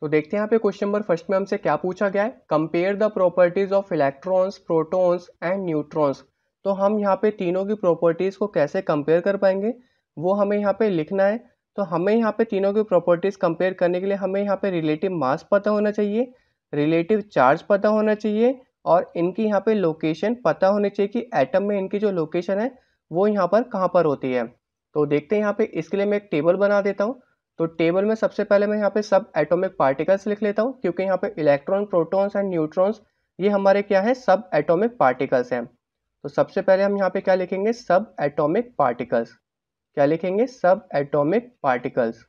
तो देखते हैं यहाँ पे क्वेश्चन नंबर फर्स्ट में हमसे क्या पूछा गया है compare the properties of electrons protons and neutrons तो हम यहाँ पे तीनों की प्रॉपर्टीज़ को कैसे कंपेयर कर पाएंगे वो हमें यहाँ पे लिखना है तो हमें यहाँ पे तीनों की प्रॉपर्टीज़ कंपेयर करने के लिए हमें यहाँ पे रिलेटिव मास पता होना चाहिए रिलेटिव चार्ज पता होना चाहिए और इनकी यहाँ पे लोकेशन पता होनी चाहिए कि एटम में इनकी जो लोकेशन है वो यहाँ पर कहाँ पर होती है तो देखते हैं यहाँ पे इसके लिए मैं एक टेबल बना देता हूँ तो टेबल में सबसे पहले मैं यहाँ पे सब एटॉमिक पार्टिकल्स लिख लेता हूँ क्योंकि यहाँ पे इलेक्ट्रॉन प्रोटॉन्स एंड न्यूट्रॉन्स ये हमारे क्या है सब एटॉमिक पार्टिकल्स हैं तो सबसे पहले हम यहाँ पे क्या लिखेंगे सब एटॉमिक पार्टिकल्स क्या लिखेंगे सब एटॉमिक पार्टिकल्स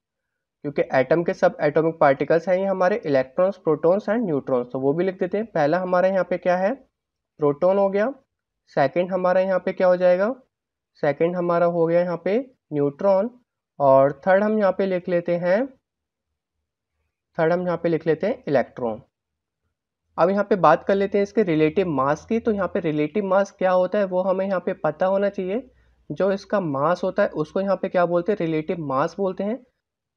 क्योंकि एटम के सब एटॉमिक पार्टिकल्स हैं ये हमारे इलेक्ट्रॉन्स प्रोटोन्स एंड न्यूट्रॉन्स तो वो भी लिख देते हैं पहला हमारे यहाँ पे क्या है प्रोटोन हो गया सेकेंड हमारा यहाँ पे क्या हो जाएगा सेकेंड हमारा हो गया यहाँ पे न्यूट्रॉन और थर्ड हम यहाँ पे लिख लेते हैं थर्ड हम यहाँ पे लिख लेते हैं इलेक्ट्रॉन अब यहाँ पे बात कर लेते हैं इसके रिलेटिव मास की तो यहाँ पे रिलेटिव मास क्या होता है वो हमें यहाँ पे पता होना चाहिए जो इसका मास होता है उसको यहाँ पे क्या बोलते हैं रिलेटिव मास बोलते हैं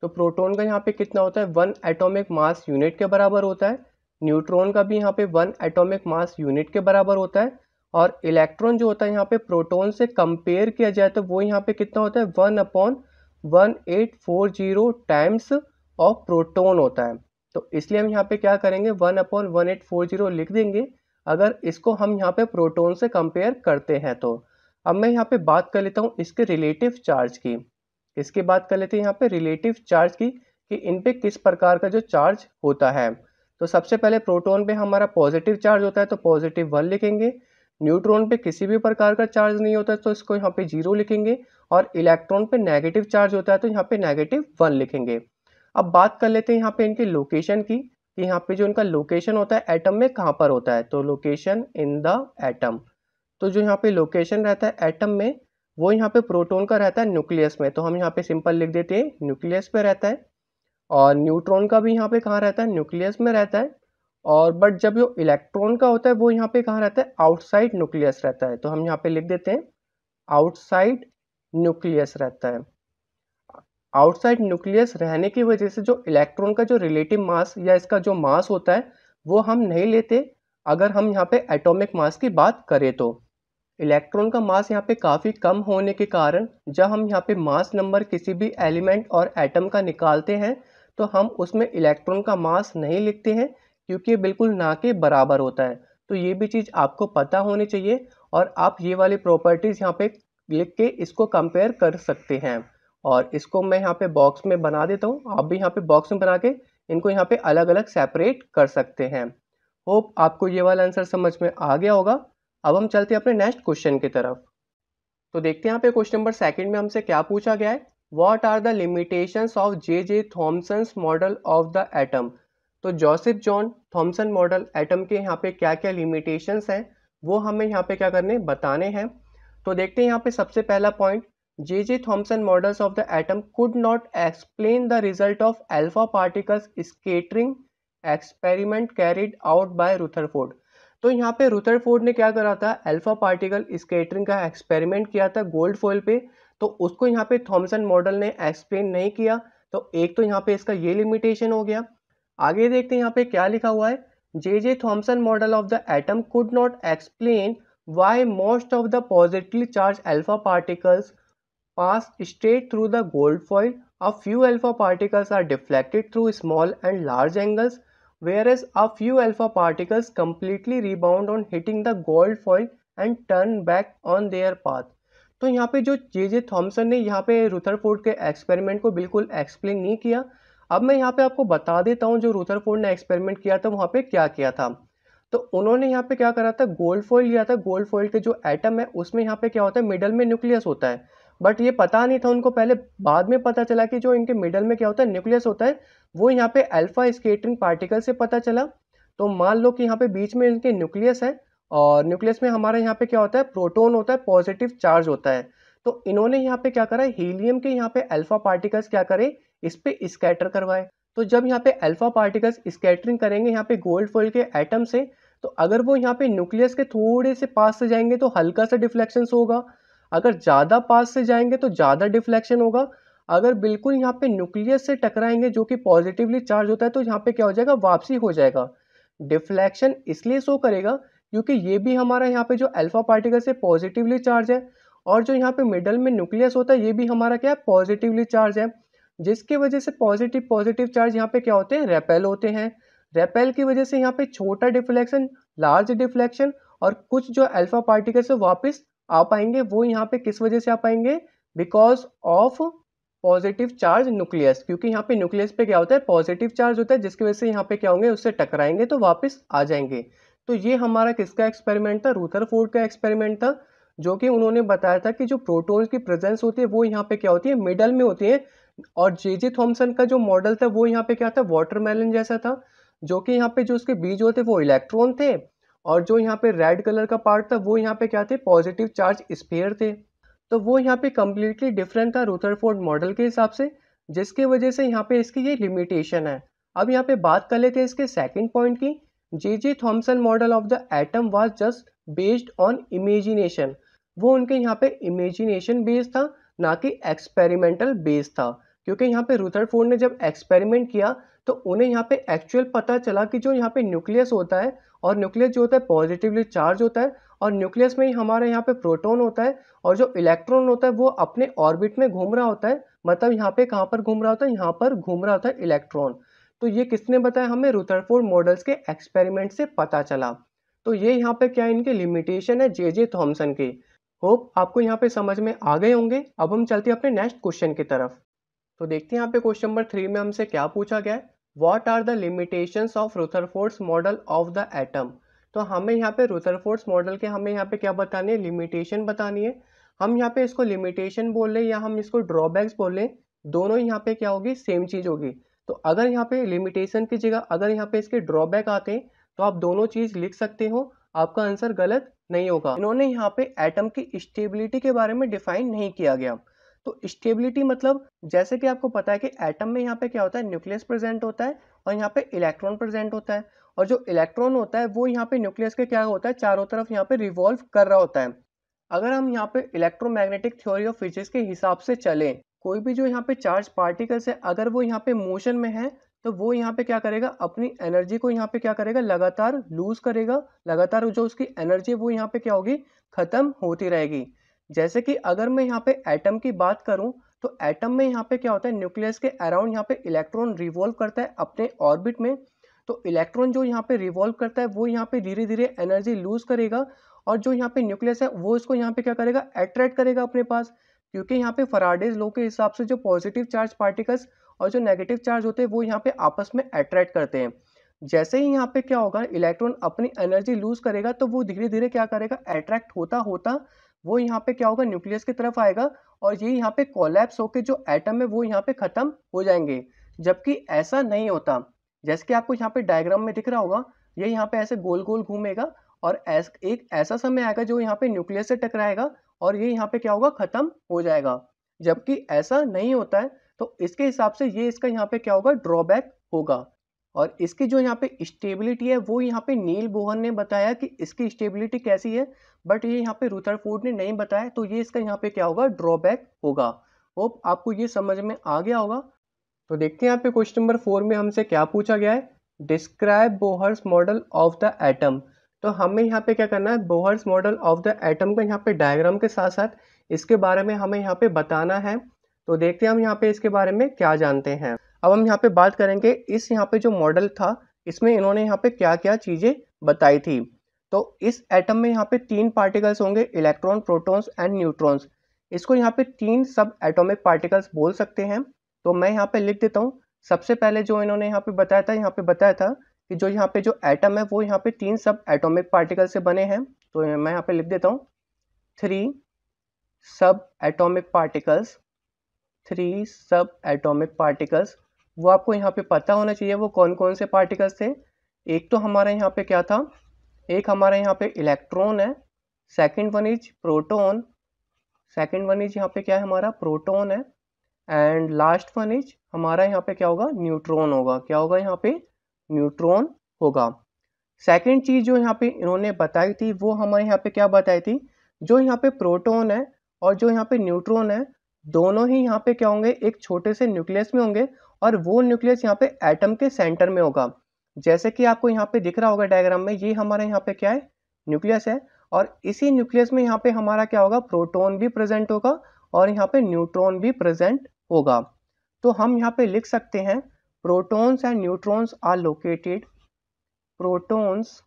तो प्रोटोन का यहाँ पे कितना होता है वन एटॉमिक मास यूनिट के बराबर होता है न्यूट्रॉन का भी यहाँ पे वन एटॉमिक मास यूनिट के बराबर होता है और इलेक्ट्रॉन जो होता है यहाँ पे प्रोटोन से कंपेयर किया जाए तो वो यहाँ पे कितना होता है one upon 1840 times of proton होता है तो इसलिए हम यहाँ पे क्या करेंगे one upon one eight four zero लिख देंगे अगर इसको हम यहाँ पे प्रोटोन से कंपेयर करते हैं तो अब मैं यहाँ पे बात कर लेता हूँ इसके रिलेटिव चार्ज की इसकी बात कर लेते हैं यहाँ पे रिलेटिव चार्ज की कि इन पे किस प्रकार का जो चार्ज होता है तो सबसे पहले प्रोटोन पे हमारा पॉजिटिव चार्ज होता है तो पॉजिटिव वन लिखेंगे न्यूट्रॉन पे किसी भी प्रकार का चार्ज नहीं होता है तो इसको यहाँ पे जीरो लिखेंगे और इलेक्ट्रॉन पे नेगेटिव चार्ज होता है तो यहाँ पे नेगेटिव वन लिखेंगे अब बात कर लेते हैं यहाँ पे इनके लोकेशन की कि यहाँ पे जो इनका लोकेशन होता है एटम में कहाँ पर होता है तो लोकेशन इन द एटम तो जो यहाँ पे लोकेशन रहता है एटम में वो यहाँ पे प्रोटोन का रहता है न्यूक्लियस में तो हम यहाँ पे सिंपल लिख देते हैं न्यूक्लियस पे रहता है और न्यूट्रॉन का भी यहाँ पे कहाँ रहता है न्यूक्लियस में रहता है और बट जब जो इलेक्ट्रॉन का होता है वो यहाँ पे कहाँ रहता है आउटसाइड न्यूक्लियस रहता है तो हम यहाँ पे लिख देते हैं आउटसाइड न्यूक्लियस रहता है आउटसाइड न्यूक्लियस रहने की वजह से जो इलेक्ट्रॉन का जो रिलेटिव मास या इसका जो मास होता है वो हम नहीं लेते अगर हम यहाँ पे एटॉमिक मास की बात करें तो इलेक्ट्रॉन का मास यहाँ पे काफ़ी कम होने के कारण जब हम यहाँ पे मास नंबर किसी भी एलिमेंट और एटम का निकालते हैं तो हम उसमें इलेक्ट्रॉन का मास नहीं लिखते हैं क्योंकि ये बिल्कुल ना के बराबर होता है तो ये भी चीज़ आपको पता होनी चाहिए और आप ये वाली प्रॉपर्टीज़ यहाँ पे लिख के इसको कंपेयर कर सकते हैं और इसको मैं यहाँ पे बॉक्स में बना देता हूँ आप भी यहाँ पे बॉक्स में बना के इनको यहाँ पे अलग अलग सेपरेट कर सकते हैं होप आपको ये वाला आंसर समझ में आ गया होगा अब हम चलते हैं अपने नेक्स्ट क्वेश्चन की तरफ तो देखते हैं यहाँ पे क्वेश्चन नंबर सेकेंड में हमसे क्या पूछा गया है what are the limitations of J J Thomson's model of the atom तो Joseph John Thomson model atom के यहाँ पे क्या क्या लिमिटेशंस हैं वो हमें यहाँ पे क्या करने बताने हैं तो देखते हैं यहाँ पे सबसे पहला point J J Thomson models of the atom could not explain the result of alpha particles scattering experiment carried out by Rutherford तो यहाँ पे रुथरफोर्ड ने क्या करा था एल्फा पार्टिकल स्केटरिंग का एक्सपेरिमेंट किया था गोल्ड फॉइल पे तो उसको यहाँ पे थॉमसन मॉडल ने एक्सप्लेन नहीं किया तो एक तो यहाँ पे इसका ये लिमिटेशन हो गया आगे देखते हैं यहाँ पे क्या लिखा हुआ है J J Thomson model of the atom could not explain why most of the positively charge alpha particles pass straight through the gold foil a few alpha particles are deflected through small and large angles whereas a few alpha particles completely rebound on hitting the gold foil and turn back on their path तो यहाँ पे जो जे J Thompson ने यहाँ पे Rutherford के experiment को बिल्कुल एक्सप्लेन नहीं किया अब मैं यहाँ पे आपको बता देता हूँ जो रूथरफोर्ड ने एक्सपेरिमेंट किया था वहाँ पे क्या किया था तो उन्होंने यहाँ पे क्या करा था गोल्ड फॉइल लिया था गोल्ड फॉइल के जो एटम है उसमें यहाँ पे क्या होता है मिडल में न्यूक्लियस होता है बट ये पता नहीं था उनको पहले बाद में पता चला कि जो इनके मिडल में क्या होता है न्यूक्लियस होता है वो यहाँ पे अल्फा स्केटिंग पार्टिकल से पता चला तो मान लो कि यहाँ पे बीच में इनके न्यूक्लियस है और न्यूक्लियस में हमारे यहाँ पे क्या होता है प्रोटोन होता है पॉजिटिव चार्ज होता है तो इन्होंने यहाँ पे क्या करा हीलियम के यहाँ पे अल्फा पार्टिकल्स क्या करे इस पर स्कैटर करवाए तो जब यहाँ पे अल्फा पार्टिकल्स स्कैटरिंग करेंगे यहाँ पे गोल्ड फोइल के एटम से तो अगर वो यहाँ पे न्यूक्लियस के थोड़े से पास से जाएंगे तो हल्का सा डिफ्लेक्शन होगा अगर ज़्यादा पास से जाएंगे तो ज़्यादा डिफ्लेक्शन होगा अगर बिल्कुल यहाँ पे न्यूक्लियस से टकराएंगे जो कि पॉजिटिवली चार्ज होता है तो यहाँ पे क्या हो जाएगा वापसी हो जाएगा डिफ्लेक्शन इसलिए शो करेगा क्योंकि ये भी हमारा यहाँ पे जो अल्फा पार्टिकल से पॉजिटिवली चार्ज है और जो यहाँ पे मिडल में न्यूक्लियस होता है ये भी हमारा क्या है पॉजिटिवली चार्ज है जिसकी वजह से पॉजिटिव पॉजिटिव चार्ज यहाँ पे क्या होते हैं रेपेल होते हैं रेपेल की वजह से यहाँ पे छोटा डिफ्लेक्शन लार्ज डिफ्लेक्शन और कुछ जो अल्फा पार्टिकल्स है वापस आ पाएंगे वो यहाँ पे किस वजह से आ पाएंगे because of positive charge nucleus क्योंकि यहाँ पे न्यूक्लियस पे क्या होता है पॉजिटिव चार्ज होता है जिसकी वजह से यहाँ पे क्या होंगे उससे टकराएंगे तो वापस आ जाएंगे तो ये हमारा किसका एक्सपेरिमेंट था फोर्ड का एक्सपेरिमेंट था जो कि उन्होंने बताया था कि जो प्रोटोन की प्रेजेंस होती है वो यहाँ पे क्या होती है मिडल में होती है और जे जे थॉम्सन का जो मॉडल था वो यहाँ पे क्या था वाटरमेलन जैसा था जो कि यहाँ पे जो उसके बीज होते वो इलेक्ट्रॉन थे और जो यहाँ पे रेड कलर का पार्ट था वो यहाँ पे क्या थे पॉजिटिव चार्ज स्पेयर थे तो वो यहाँ पे कम्प्लीटली डिफरेंट था रूथरफोर्ड मॉडल के हिसाब से जिसके वजह से यहाँ पे इसकी ये लिमिटेशन है अब यहाँ पे बात कर लेते हैं इसके सेकंड पॉइंट की J J Thomson model of the atom was just based on imagination वो उनके यहाँ पे इमेजिनेशन बेस्ड था ना कि एक्सपेरिमेंटल बेस्ड था क्योंकि यहाँ पे रुथरफोर्ड ने जब एक्सपेरिमेंट किया तो उन्हें यहाँ पे एक्चुअल पता चला कि जो यहाँ पे न्यूक्लियस होता है और न्यूक्लियस जो होता है पॉजिटिवली चार्ज होता है और न्यूक्लियस में ही हमारे यहाँ पे प्रोटोन होता है और जो इलेक्ट्रॉन होता है वो अपने ऑर्बिट में घूम रहा होता है मतलब यहाँ पे कहाँ पर घूम रहा होता है यहाँ पर घूम रहा होता है इलेक्ट्रॉन तो ये किसने बताया हमें रुथरफोर्ड मॉडल्स के एक्सपेरिमेंट से पता चला तो ये यहाँ पे क्या इनके लिमिटेशन है जे जे थॉम्सन के होप आपको यहाँ पे समझ में आ गए होंगे अब हम चलते हैं अपने नेक्स्ट क्वेश्चन की तरफ तो देखते हैं यहाँ पे क्वेश्चन नंबर थ्री में हमसे क्या पूछा गया है what are the limitation of Rutherford's model of the atom तो हमें यहाँ पे रुथरफोर्ड्स मॉडल के हमें यहाँ पे क्या बतानी है लिमिटेशन बतानी है हम यहाँ पे इसको लिमिटेशन बोल रहे या हम इसको ड्रॉबैक्स बोल रहे दोनों यहाँ पे क्या होगी सेम चीज़ होगी तो अगर यहाँ पे लिमिटेशन की जगह अगर यहाँ पे इसके ड्रॉबैक आते हैं तो आप दोनों चीज़ लिख सकते हो आपका आंसर गलत नहीं होगा इन्होंने यहाँ पे एटम की स्टेबिलिटी के बारे में डिफाइन नहीं किया गया तो स्टेबिलिटी मतलब जैसे कि आपको पता है कि एटम में यहाँ पे क्या होता है न्यूक्लियस प्रेजेंट होता है और यहाँ पे इलेक्ट्रॉन प्रेजेंट होता है और जो इलेक्ट्रॉन होता है वो यहाँ पे न्यूक्लियस के क्या होता है चारों तरफ यहाँ पे रिवॉल्व कर रहा होता है अगर हम यहाँ पे इलेक्ट्रोमैग्नेटिक थ्योरी ऑफ फिजिक्स के हिसाब से चलें कोई भी जो यहाँ पे चार्ज पार्टिकल्स है अगर वो यहाँ पे मोशन में है तो वो यहाँ पे क्या करेगा अपनी एनर्जी को यहाँ पे क्या करेगा लगातार लूज करेगा लगातार जो उसकी एनर्जी वो यहाँ पे क्या होगी खत्म होती रहेगी जैसे कि अगर मैं यहाँ पे एटम की बात करूँ तो एटम में यहाँ पे क्या होता है न्यूक्लियस के अराउंड यहाँ पे इलेक्ट्रॉन रिवॉल्व करता है अपने ऑर्बिट में तो इलेक्ट्रॉन जो यहाँ पे रिवॉल्व करता है वो यहाँ पे धीरे धीरे एनर्जी लूज करेगा और जो यहाँ पे न्यूक्लियस है वो इसको यहाँ पे क्या करेगा अट्रैक्ट करेगा अपने पास क्योंकि यहाँ पे फराडेज लो के हिसाब से जो पॉजिटिव चार्ज पार्टिकल्स और जो नेगेटिव चार्ज होते हैं वो यहाँ पे आपस में अट्रैक्ट करते हैं जैसे ही यहाँ पे क्या होगा इलेक्ट्रॉन अपनी एनर्जी लूज करेगा तो वो धीरे धीरे क्या करेगा अट्रैक्ट होता होता वो यहाँ पे क्या होगा न्यूक्लियस की तरफ आएगा और ये यहाँ पे कोलैप्स होकर जो एटम है वो यहाँ पे खत्म हो जाएंगे जबकि ऐसा नहीं होता जैसे कि आपको यहाँ पे डायग्राम में दिख रहा होगा ये यहाँ पे ऐसे गोल गोल घूमेगा और ऐस, एक ऐसा समय आएगा जो यहाँ पे न्यूक्लियस से टकराएगा और ये यहाँ पे क्या होगा खत्म हो जाएगा जबकि ऐसा नहीं होता है तो इसके हिसाब से ये इसका यहाँ पे क्या होगा ड्रॉबैक होगा और इसकी जो यहाँ पे स्टेबिलिटी है वो यहाँ पे नील बोहन ने बताया कि इसकी स्टेबिलिटी कैसी है बट ये यहाँ पे रुथरफोर्ड ने नहीं बताया तो ये इसका यहाँ पे क्या होगा ड्रॉबैक होगा होप आपको ये समझ में आ गया होगा तो देखते हैं यहाँ पे क्वेश्चन नंबर फोर में हमसे क्या पूछा गया है describe Bohr's model of the atom तो हमें यहाँ पे क्या करना है Bohr's model of the atom का यहाँ पे डायग्राम के साथ साथ इसके बारे में हमें यहाँ पे बताना है तो देखते हैं हम यहाँ पे इसके बारे में क्या जानते हैं अब हम यहाँ पे बात करेंगे इस यहाँ पे जो मॉडल था इसमें इन्होंने यहाँ पे क्या क्या चीज़ें बताई थी तो इस एटम में यहाँ पे तीन पार्टिकल्स होंगे इलेक्ट्रॉन प्रोटॉन्स एंड न्यूट्रॉन्स इसको यहाँ पे तीन सब एटॉमिक पार्टिकल्स बोल सकते हैं तो मैं यहाँ पे लिख देता हूँ सबसे पहले जो इन्होंने यहाँ पे बताया था यहाँ पे बताया था कि जो यहाँ पे जो एटम है वो यहाँ पे तीन सब एटॉमिक पार्टिकल से बने हैं तो मैं यहाँ पे लिख देता हूँ three subatomic particles three subatomic particles वो आपको यहाँ पे पता होना चाहिए वो कौन कौन से पार्टिकल्स थे एक तो हमारे यहाँ पे क्या था एक हमारे यहाँ पे इलेक्ट्रॉन है second one is proton second one is यहाँ पे क्या है हमारा प्रोटोन है एंड लास्ट वन इज हमारा यहाँ पे क्या होगा न्यूट्रॉन होगा क्या होगा यहाँ पे न्यूट्रॉन होगा सेकंड चीज़ जो यहाँ पे इन्होंने बताई थी वो हमारे यहाँ पे क्या बताई थी जो यहाँ पे प्रोटोन है और जो यहाँ पे न्यूट्रॉन है दोनों ही यहाँ पे क्या होंगे एक छोटे से न्यूक्लियस में होंगे और वो न्यूक्लियस यहाँ पे एटम के सेंटर में होगा जैसे कि आपको यहाँ पे दिख रहा होगा डायग्राम में ये हमारा यहाँ पे क्या है न्यूक्लियस है और इसी न्यूक्लियस में यहाँ पे हमारा क्या होगा प्रोटोन भी प्रेजेंट होगा और यहाँ पे न्यूट्रॉन भी प्रेजेंट होगा तो हम यहाँ पे लिख सकते हैं protons and neutrons are located protons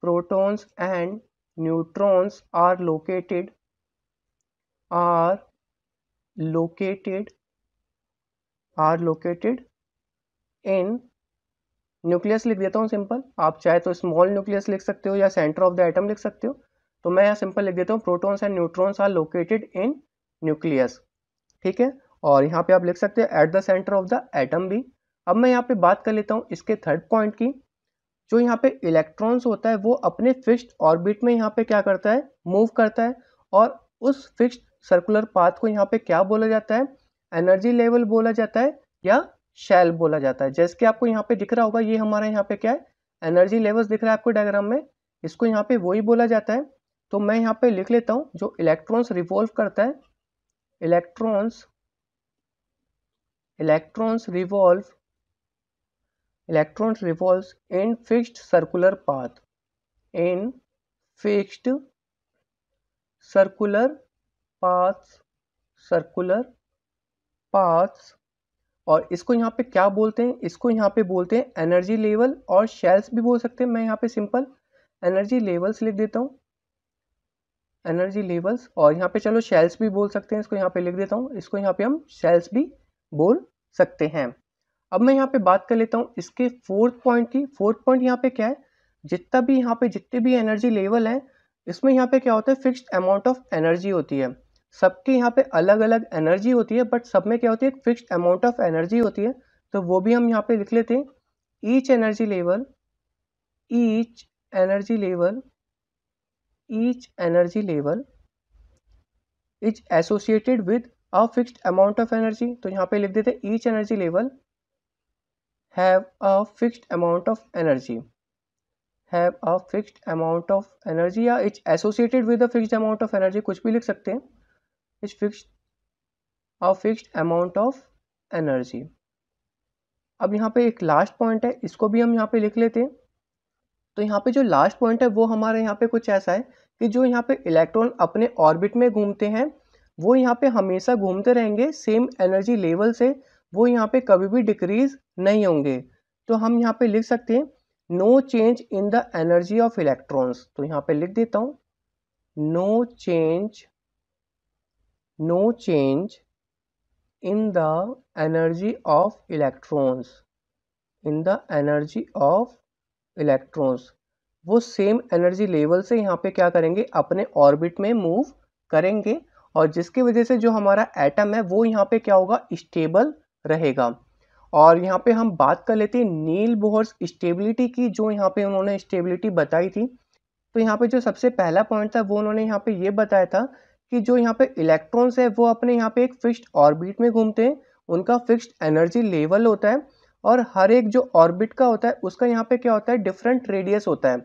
protons and neutrons are located are located are located in nucleus लिख देता हूँ सिंपल आप चाहे तो स्मॉल न्यूक्लियस लिख सकते हो या सेंटर ऑफ द एटम लिख सकते हो तो मैं यहाँ सिंपल लिख देता हूँ protons and neutrons are located in nucleus ठीक है और यहाँ पे आप लिख सकते हो at the centre of the atom भी अब मैं यहाँ पे बात कर लेता हूँ इसके थर्ड पॉइंट की जो यहाँ पे इलेक्ट्रॉन्स होता है वो अपने फिक्स्ड ऑर्बिट में यहाँ पे क्या करता है मूव करता है और उस फिक्स्ड सर्कुलर पाथ को यहाँ पे क्या बोला जाता है एनर्जी लेवल बोला जाता है या शेल बोला जाता है जैसे कि आपको यहाँ पे दिख रहा होगा ये हमारा यहाँ पे क्या है एनर्जी लेवल्स दिख रहा है आपको डायग्राम में इसको यहाँ पे वही बोला जाता है तो मैं यहाँ पे लिख लेता हूँ जो इलेक्ट्रॉन्स रिवॉल्व करता है electrons electrons revolve electrons revolve in fixed circular path in fixed circular path circular paths और इसको यहाँ पे क्या बोलते हैं इसको यहाँ पे बोलते हैं एनर्जी लेवल और शेल्स भी बोल सकते हैं मैं यहाँ पे सिंपल एनर्जी लेवल्स लिख देता हूँ एनर्जी लेवल्स और यहाँ पे चलो शेल्स भी बोल सकते हैं इसको यहाँ पे लिख देता हूँ इसको यहाँ पे हम शेल्स भी बोल सकते हैं अब मैं यहाँ पे बात कर लेता हूँ इसके फोर्थ पॉइंट की फोर्थ पॉइंट यहाँ पे क्या है जितना भी यहाँ पे जितने भी एनर्जी लेवल है इसमें यहाँ पे क्या होता है फिक्स्ड अमाउंट ऑफ एनर्जी होती है सबके यहाँ पे अलग अलग एनर्जी होती है बट सब में क्या होती है फिक्स अमाउंट ऑफ एनर्जी होती है तो वो भी हम यहाँ पे लिख लेते हैं each energy level each energy level each energy level is associated with a fixed amount of energy तो यहाँ पे लिख देते हैं each energy level have a fixed amount of energy have a fixed amount of energy या it's associated with a fixed amount of energy कुछ भी लिख सकते हैं is fix a fixed amount of energy अब यहाँ पे एक लास्ट पॉइंट है इसको भी हम यहाँ पे लिख लेते हैं तो यहाँ पे जो लास्ट पॉइंट है वो हमारे यहाँ पे कुछ ऐसा है कि जो यहाँ पे इलेक्ट्रॉन अपने ऑर्बिट में घूमते हैं वो यहाँ पे हमेशा घूमते रहेंगे सेम एनर्जी लेवल से वो यहाँ पे कभी भी डिक्रीज नहीं होंगे तो हम यहाँ पे लिख सकते हैं no change in the energy of electrons तो यहाँ पे लिख देता हूँ no change no change in the energy of electrons in the energy of electrons वो सेम एनर्जी लेवल से यहाँ पे क्या करेंगे अपने ऑर्बिट में मूव करेंगे और जिसकी वजह से जो हमारा एटम है वो यहाँ पे क्या होगा स्टेबल रहेगा और यहाँ पे हम बात कर लेते हैं नील बोहर्स स्टेबिलिटी की जो यहाँ पे उन्होंने स्टेबिलिटी बताई थी तो यहाँ पे जो सबसे पहला पॉइंट था वो उन्होंने यहाँ पे ये बताया था कि जो यहाँ पे इलेक्ट्रॉन्स है वो अपने यहाँ पे एक फिक्स्ड ऑर्बिट में घूमते हैं उनका फिक्स्ड एनर्जी लेवल होता है और हर एक जो ऑर्बिट का होता है उसका यहाँ पे क्या होता है डिफरेंट रेडियस होता है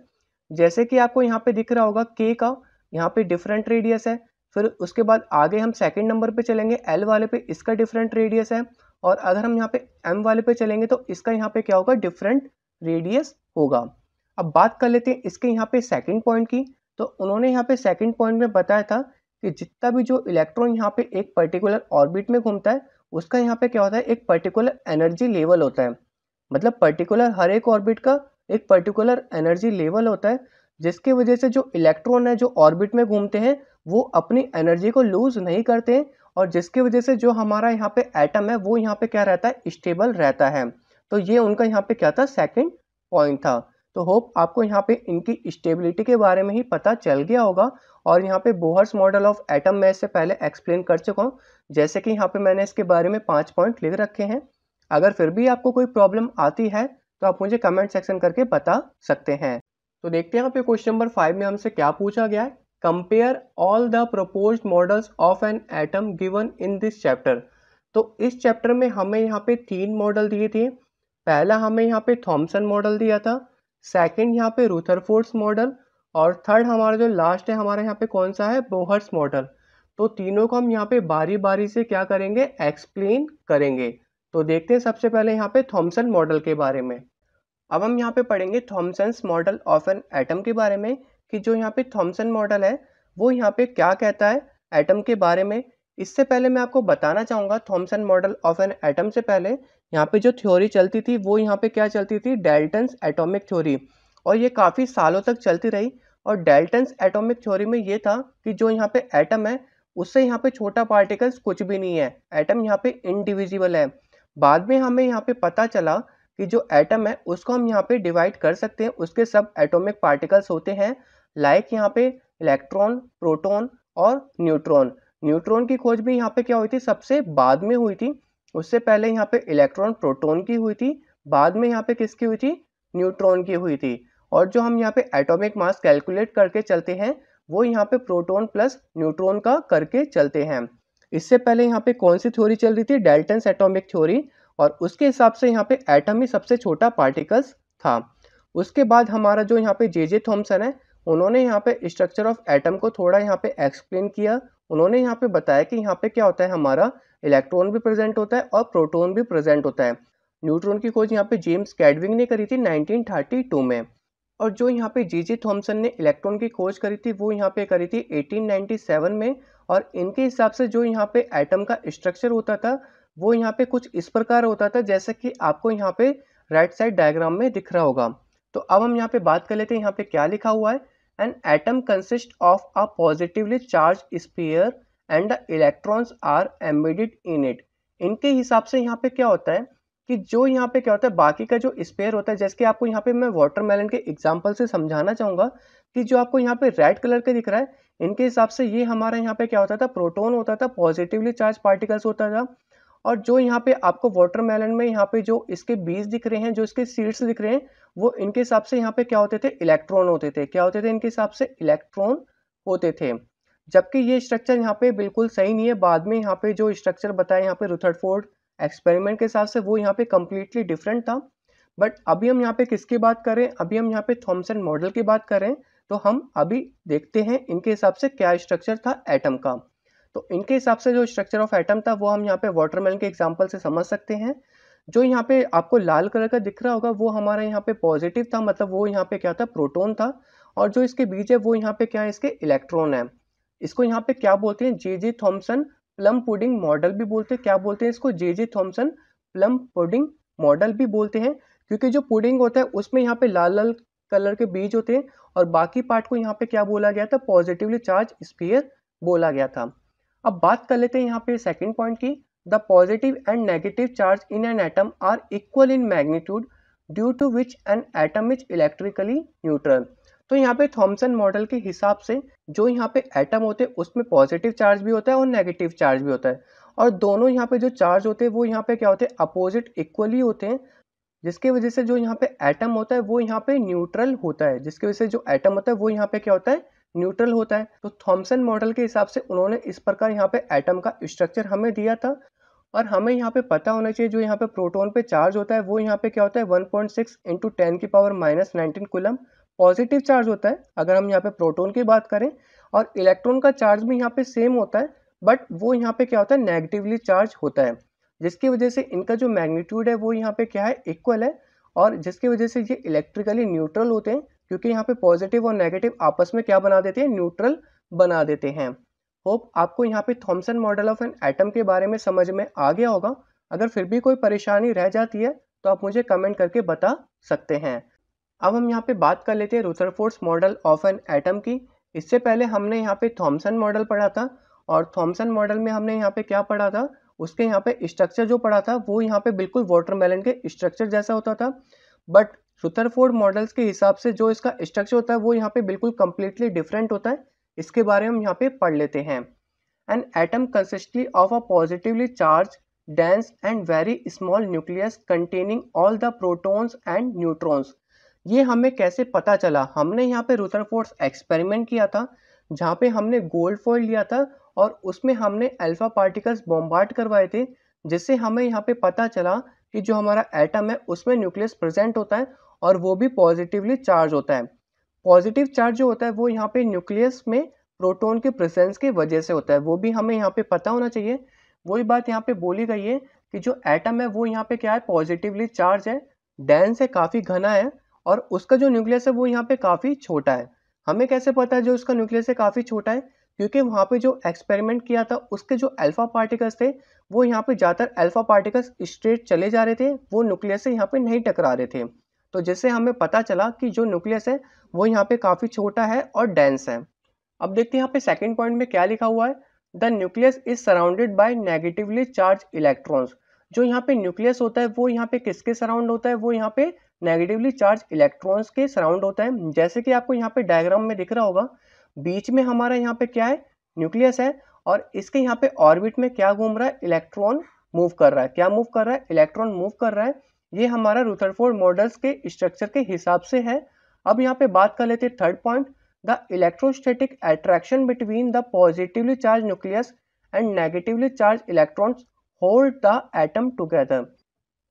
जैसे कि आपको यहाँ पे दिख रहा होगा के का यहाँ पे डिफरेंट रेडियस है फिर उसके बाद आगे हम सेकेंड नंबर पर चलेंगे एल वाले पे इसका डिफरेंट रेडियस है और अगर हम यहाँ पे एम वाले पे चलेंगे तो इसका यहाँ पे क्या होगा डिफरेंट रेडियस होगा अब बात कर लेते हैं इसके यहाँ पे सेकेंड पॉइंट की तो उन्होंने यहाँ पे सेकेंड पॉइंट में बताया था कि जितना भी जो इलेक्ट्रॉन यहाँ पे एक पर्टिकुलर ऑर्बिट में घूमता है उसका यहाँ पे क्या होता है एक पर्टिकुलर एनर्जी लेवल होता है मतलब पर्टिकुलर हर एक ऑर्बिट का एक पर्टिकुलर एनर्जी लेवल होता है जिसकी वजह से जो इलेक्ट्रॉन है जो ऑर्बिट में घूमते हैं वो अपनी एनर्जी को लूज नहीं करते हैं और जिसकी वजह से जो हमारा यहाँ पे एटम है वो यहाँ पे क्या रहता है स्टेबल रहता है तो ये उनका यहाँ पे क्या था सेकंड पॉइंट था तो होप आपको यहाँ पे इनकी स्टेबिलिटी के बारे में ही पता चल गया होगा और यहाँ पे बोहर्स मॉडल ऑफ एटम मैं इससे पहले एक्सप्लेन कर चुका हूँ जैसे कि यहाँ पे मैंने इसके बारे में पाँच पॉइंट लिख रखे हैं अगर फिर भी आपको कोई प्रॉब्लम आती है तो आप मुझे कमेंट सेक्शन करके बता सकते हैं तो देखते हैं यहाँ पे क्वेश्चन नंबर फाइव में हमसे क्या पूछा गया है compare all the propose models of an atom given in this chapter तो इस चैप्टर में हमें यहाँ पे तीन मॉडल दिए थे पहला हमें यहाँ पे थॉम्सन मॉडल दिया था सेकंड यहाँ पे रूथरफोर्ड्स मॉडल और थर्ड हमारा जो लास्ट है हमारे यहाँ पे कौन सा है बोहर्स मॉडल तो तीनों को हम यहाँ पे बारी बारी से क्या करेंगे एक्सप्लेन करेंगे तो देखते हैं सबसे पहले यहाँ पे थॉमसन मॉडल के बारे में अब हम यहाँ पे पढ़ेंगे Thomson model of an atom के बारे में कि जो यहाँ पे थॉमसन मॉडल है वो यहाँ पे क्या कहता है एटम के बारे में इससे पहले मैं आपको बताना चाहूँगा Thomson model of an atom से पहले यहाँ पे जो थ्योरी चलती थी वो यहाँ पे क्या चलती थी डेल्टन्स एटॉमिक थ्योरी और ये काफ़ी सालों तक चलती रही और डेल्टन्स एटॉमिक थ्योरी में ये था कि जो यहाँ पे एटम है उससे यहाँ पे छोटा पार्टिकल्स कुछ भी नहीं है एटम यहाँ पे इनडिविजिबल है बाद में हमें यहाँ पे पता चला कि जो एटम है उसको हम यहाँ पे डिवाइड कर सकते हैं उसके सब एटोमिक पार्टिकल्स होते हैं लाइक यहाँ पे इलेक्ट्रॉन प्रोटोन और न्यूट्रॉन न्यूट्रॉन की खोज भी यहाँ पे क्या हुई थी सबसे बाद में हुई थी उससे पहले यहाँ पे इलेक्ट्रॉन प्रोटोन की हुई थी बाद में यहाँ पे किसकी हुई थी न्यूट्रॉन की हुई थी और जो हम यहाँ पे एटॉमिक मास कैलकुलेट करके चलते हैं वो यहाँ पे प्रोटोन प्लस न्यूट्रॉन का करके चलते हैं इससे पहले यहाँ पे कौन सी थ्योरी चल रही थी डेल्टन एटोमिक थ्योरी और उसके हिसाब से यहाँ पे एटम ही सबसे छोटा पार्टिकल्स था उसके बाद हमारा जो यहाँ पे जे जे थॉम्सन है उन्होंने यहाँ पे स्ट्रक्चर ऑफ एटम को थोड़ा यहाँ पे एक्सप्लेन किया उन्होंने यहाँ पे बताया कि यहाँ पे क्या होता है हमारा इलेक्ट्रॉन भी प्रेजेंट होता है और प्रोटोन भी प्रेजेंट होता है न्यूट्रॉन की खोज यहाँ पे जेम्स कैडविंग ने करी थी 1932 में और जो यहाँ पे जी जी थॉम्सन ने इलेक्ट्रॉन की खोज करी थी वो यहाँ पे करी थी 1897 में और इनके हिसाब से जो यहाँ पे एटम का स्ट्रक्चर होता था वो यहाँ पे कुछ इस प्रकार होता था जैसा कि आपको यहाँ पे राइट साइड डायग्राम में दिख रहा होगा तो अब हम यहाँ पे बात कर लेते हैं यहाँ पे क्या लिखा हुआ है An atom consists of a positively charged sphere and the are embedded in it इनके हिसाब से यहाँ पे क्या होता है कि जो यहाँ पे क्या होता है बाकी का जो स्पेयर होता है जैसे आपको यहाँ पे मैं वाटरमेलन के एग्जाम्पल से समझाना चाहूँगा कि जो आपको यहाँ पे रेड कलर का दिख रहा है इनके हिसाब से ये हमारा यहाँ पे क्या होता था प्रोटोन होता था पॉजिटिवली चार्ज पार्टिकल्स होता था और जो यहाँ पे आपको मेलन में यहाँ पे जो इसके बीज दिख रहे हैं जो इसके सीड्स दिख रहे हैं वो इनके हिसाब से यहाँ पे क्या होते थे इलेक्ट्रॉन होते थे क्या होते थे इनके हिसाब से इलेक्ट्रॉन होते थे जबकि ये स्ट्रक्चर यहाँ पे बिल्कुल सही नहीं है बाद में यहाँ पे जो स्ट्रक्चर बताया यहाँ पे रुथरफोर्ड एक्सपेरिमेंट के हिसाब से वो यहाँ पे कम्प्लीटली डिफरेंट था बट अभी हम यहाँ पे किसकी बात करें अभी हम यहाँ पे थॉमसन मॉडल की बात करें तो हम अभी देखते हैं इनके हिसाब से क्या स्ट्रक्चर था एटम का तो इनके हिसाब से जो स्ट्रक्चर ऑफ एटम था वो हम यहाँ पे वाटरमेलन के एग्जाम्पल से समझ सकते हैं जो यहाँ पे आपको लाल कलर का दिख रहा होगा वो हमारा यहाँ पे पॉजिटिव था मतलब वो यहाँ पे क्या था प्रोटोन था और जो इसके बीच है वो यहाँ पे क्या है इसके इलेक्ट्रॉन है इसको यहाँ पे क्या बोलते हैं J J Thomson plum pudding model भी बोलते हैं क्या बोलते हैं इसको J J Thomson plum pudding model भी बोलते हैं क्योंकि जो पुडिंग होता है उसमें यहाँ पे लाल लाल कलर के बीज होते हैं और बाकी पार्ट को यहाँ पे क्या बोला गया था पॉजिटिवली चार्ज स्पीयर बोला गया था अब बात कर लेते हैं यहाँ पे सेकंड पॉइंट की the positive and negative charge in an atom are equal in magnitude due to which an atom is electrically neutral तो यहाँ पे थॉमसन मॉडल के हिसाब से जो यहाँ पे एटम होते हैं उसमें पॉजिटिव चार्ज भी होता है और नेगेटिव चार्ज भी होता है और दोनों यहाँ पे जो चार्ज होते हैं वो यहाँ पे क्या होते हैं अपोजिट इक्वली होते हैं जिसके वजह से जो यहाँ पे एटम होता है वो यहाँ पे न्यूट्रल होता है जिसकी वजह से जो एटम होता है वो यहाँ पे क्या होता है न्यूट्रल होता है तो थॉम्सन मॉडल के हिसाब से उन्होंने इस प्रकार यहाँ पे एटम का स्ट्रक्चर हमें दिया था और हमें यहाँ पे पता होना चाहिए जो यहाँ पे प्रोटोन पे चार्ज होता है वो यहाँ पे क्या होता है 1.6 पॉइंट सिक्स इंटू टेन की power minus nineteen coulomb positive charge होता है अगर हम यहाँ पे प्रोटोन की बात करें और इलेक्ट्रॉन का चार्ज भी यहाँ पे सेम होता है बट वो यहाँ पे क्या होता है नेगेटिवली चार्ज होता है जिसकी वजह से इनका जो मैग्नीट्यूड है वो यहाँ पे क्या है इक्वल है और जिसकी वजह से ये इलेक्ट्रिकली न्यूट्रल होते हैं क्योंकि यहाँ पे पॉजिटिव और नेगेटिव आपस में क्या बना देते हैं न्यूट्रल बना देते हैं होप आपको यहाँ पे Thomson model of an atom के बारे में समझ में आ गया होगा अगर फिर भी कोई परेशानी रह जाती है तो आप मुझे कमेंट करके बता सकते हैं अब हम यहाँ पे बात कर लेते हैं Rutherford's model of an atom की इससे पहले हमने यहाँ पे थॉमसन मॉडल पढ़ा था और थॉमसन मॉडल में हमने यहाँ पे क्या पढ़ा था उसके यहाँ पे स्ट्रक्चर जो पढ़ा था वो यहाँ पे बिल्कुल वाटरमेलन के स्ट्रक्चर जैसा होता था बट सुथरफोर्ड मॉडल्स के हिसाब से जो इसका स्ट्रक्चर होता है वो यहाँ पे बिल्कुल कम्प्लीटली डिफरेंट होता है इसके बारे में हम यहाँ पे पढ़ लेते हैं and atom consistently of a positively charge dense and very small nucleus containing all the protons and neutrons ये हमें कैसे पता चला हमने यहाँ पे रुथरफोर्ड्स एक्सपेरिमेंट किया था जहाँ पे हमने गोल्ड फॉइल लिया था और उसमें हमने अल्फा पार्टिकल्स बॉम्बार्ड करवाए थे जिससे हमें यहाँ पे पता चला कि जो हमारा एटम है उसमें न्यूक्लियस प्रेजेंट होता है और वो भी पॉजिटिवली चार्ज होता है पॉजिटिव चार्ज जो होता है वो यहाँ पे न्यूक्लियस में प्रोटोन के प्रेजेंस की वजह से होता है वो भी हमें यहाँ पे पता होना चाहिए वही बात यहाँ पे बोली गई है कि जो एटम है वो यहाँ पे क्या है पॉजिटिवली चार्ज है डेंस है काफ़ी घना है और उसका जो न्यूक्लियस है वो यहाँ पे काफ़ी छोटा है हमें कैसे पता है जो उसका न्यूक्लियस है काफ़ी छोटा है क्योंकि वहाँ पे जो एक्सपेरिमेंट किया था उसके जो अल्फ़ा पार्टिकल्स थे वो यहाँ पे ज़्यादातर अल्फ़ा पार्टिकल्स स्ट्रेट चले जा रहे थे वो न्यूक्लियस से यहाँ पे नहीं टकरा रहे थे तो जैसे हमें पता चला कि जो न्यूक्लियस है वो यहाँ पे काफ़ी छोटा है और डेंस है अब देखते हैं यहाँ पे सेकेंड पॉइंट में क्या लिखा हुआ है the nucleus is surrounded by negatively charge electrons जो यहाँ पे न्यूक्लियस होता है वो यहाँ पे किसके सराउंड होता है वो यहाँ पे नेगेटिवली चार्ज इलेक्ट्रॉन्स के सराउंड होता है जैसे कि आपको यहाँ पे डायग्राम में दिख रहा होगा बीच में हमारा यहाँ पे क्या है न्यूक्लियस है और इसके यहाँ पे ऑर्बिट में क्या घूम रहा है इलेक्ट्रॉन मूव कर रहा है क्या मूव कर रहा है इलेक्ट्रॉन मूव कर रहा है ये हमारा रूथरफोर्ड मॉडल्स के स्ट्रक्चर के हिसाब से है अब यहाँ पे बात कर लेते हैं third point the electrostatic attraction between the positively charge nucleus and negatively charge electrons hold the atom together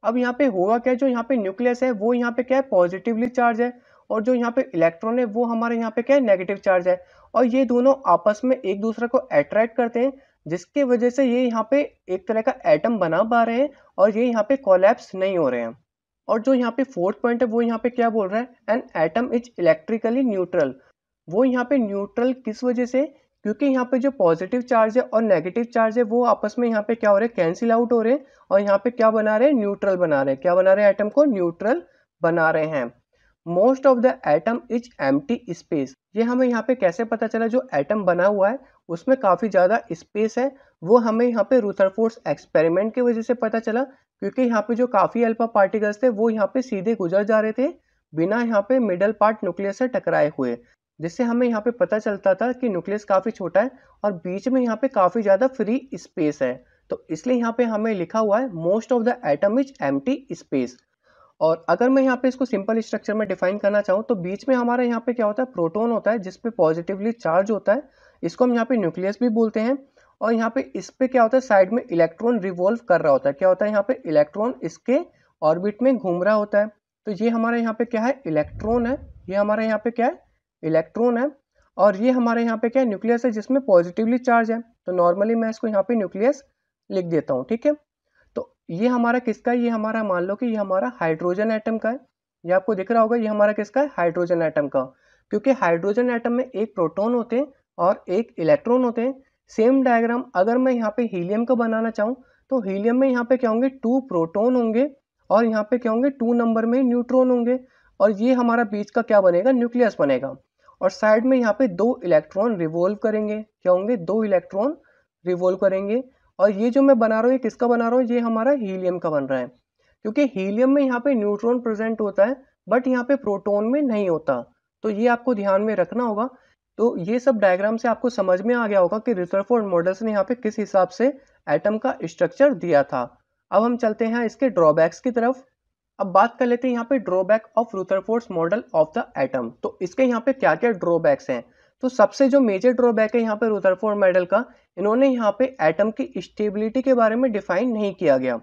अब यहाँ पे होगा क्या जो यहाँ पे न्यूक्लियस है वो यहाँ पे क्या है पॉजिटिवली चार्ज है और जो यहाँ पे इलेक्ट्रॉन है वो हमारे यहाँ पे क्या है नेगेटिव चार्ज है और ये दोनों आपस में एक दूसरे को अट्रैक्ट करते हैं जिसके वजह से ये यहाँ पे एक तरह का एटम बना पा रहे हैं और ये यहाँ पे कोलेप्स नहीं हो रहे हैं और जो यहाँ पे फोर्थ पॉइंट है वो यहाँ पे क्या बोल रहा है an atom is electrically neutral वो यहाँ पे न्यूट्रल किस वजह से क्योंकि यहाँ पे जो पॉजिटिव चार्ज है और नेगेटिव चार्ज है वो आपस में यहाँ पे क्या हो रहे हैं कैंसिल आउट हो रहे हैं और यहाँ पे क्या बना रहे हैं न्यूट्रल बना रहे हैं क्या बना रहे हैं एटम को न्यूट्रल बना रहे हैं most of the atom is empty space ये हमें यहाँ पे कैसे पता चला जो एटम बना हुआ है उसमें काफ़ी ज़्यादा स्पेस है वो हमें यहाँ पे रूथरफोर्स एक्सपेरिमेंट की वजह से पता चला क्योंकि यहाँ पे जो काफ़ी अल्फा पार्टिकल्स थे वो यहाँ पे सीधे गुजर जा रहे थे बिना यहाँ पे मिडल पार्ट न्यूक्लियस से टकराए हुए जिससे हमें यहाँ पे पता चलता था कि न्यूक्लियस काफ़ी छोटा है और बीच में यहाँ पे काफ़ी ज़्यादा फ्री स्पेस है तो इसलिए यहाँ पे हमें लिखा हुआ है most of the atom is empty space और अगर मैं यहाँ पे इसको सिंपल स्ट्रक्चर में डिफाइन करना चाहूँ तो बीच में हमारा यहाँ पे क्या होता है प्रोटोन होता है जिसपे पॉजिटिवली चार्ज होता है इसको हम यहाँ पे न्यूक्लियस भी बोलते हैं और यहाँ पे इस पे क्या होता है साइड में इलेक्ट्रॉन रिवॉल्व कर रहा होता है क्या होता है यहाँ पे इलेक्ट्रॉन इसके ऑर्बिट में घूम रहा होता है तो ये हमारे यहाँ पे क्या है इलेक्ट्रॉन है ये हमारे यहाँ पे क्या है इलेक्ट्रॉन है और ये हमारे यहाँ पे क्या है न्यूक्लियस है जिसमें पॉजिटिवली चार्ज है तो नॉर्मली मैं इसको यहाँ पे न्यूक्लियस लिख देता हूँ ठीक है ये हमारा किसका है ये हमारा मान लो कि ये हमारा हाइड्रोजन एटम का है ये आपको दिख रहा होगा ये हमारा किसका है हाइड्रोजन एटम का क्योंकि हाइड्रोजन एटम में एक प्रोटोन होते हैं और एक इलेक्ट्रॉन होते हैं सेम डायग्राम अगर मैं यहाँ पे हीलियम का बनाना चाहूँ तो हीलियम में यहाँ पे क्या होंगे टू प्रोटोन होंगे और यहाँ पे क्या होंगे टू नंबर में न्यूट्रॉन होंगे और ये हमारा बीच का क्या बनेगा न्यूक्लियस बनेगा और साइड में यहाँ पे दो इलेक्ट्रॉन रिवोल्व करेंगे क्या होंगे दो इलेक्ट्रॉन रिवोल्व करेंगे और ये जो मैं बना रहा हूँ ये किसका बना रहा हूँ ये हमारा हीलियम का बन रहा है क्योंकि हीलियम में यहाँ पे न्यूट्रॉन प्रेजेंट होता है बट यहाँ पे प्रोटोन में नहीं होता तो ये आपको ध्यान में रखना होगा तो ये सब डायग्राम से आपको समझ में आ गया होगा कि रिथरफोर्ड मॉडल्स ने यहाँ पे किस हिसाब से एटम का स्ट्रक्चर दिया था अब हम चलते हैं इसके ड्रॉबैक्स की तरफ अब बात कर लेते हैं यहाँ पे drawback of Rutherford's model of the atom तो इसके यहाँ पे क्या क्या ड्रॉबैक्स हैं तो सबसे जो मेजर ड्रॉबैक है यहाँ पे रुदरफोर्ड मेडल का इन्होंने यहाँ पे एटम की स्टेबिलिटी के बारे में डिफाइन नहीं किया गया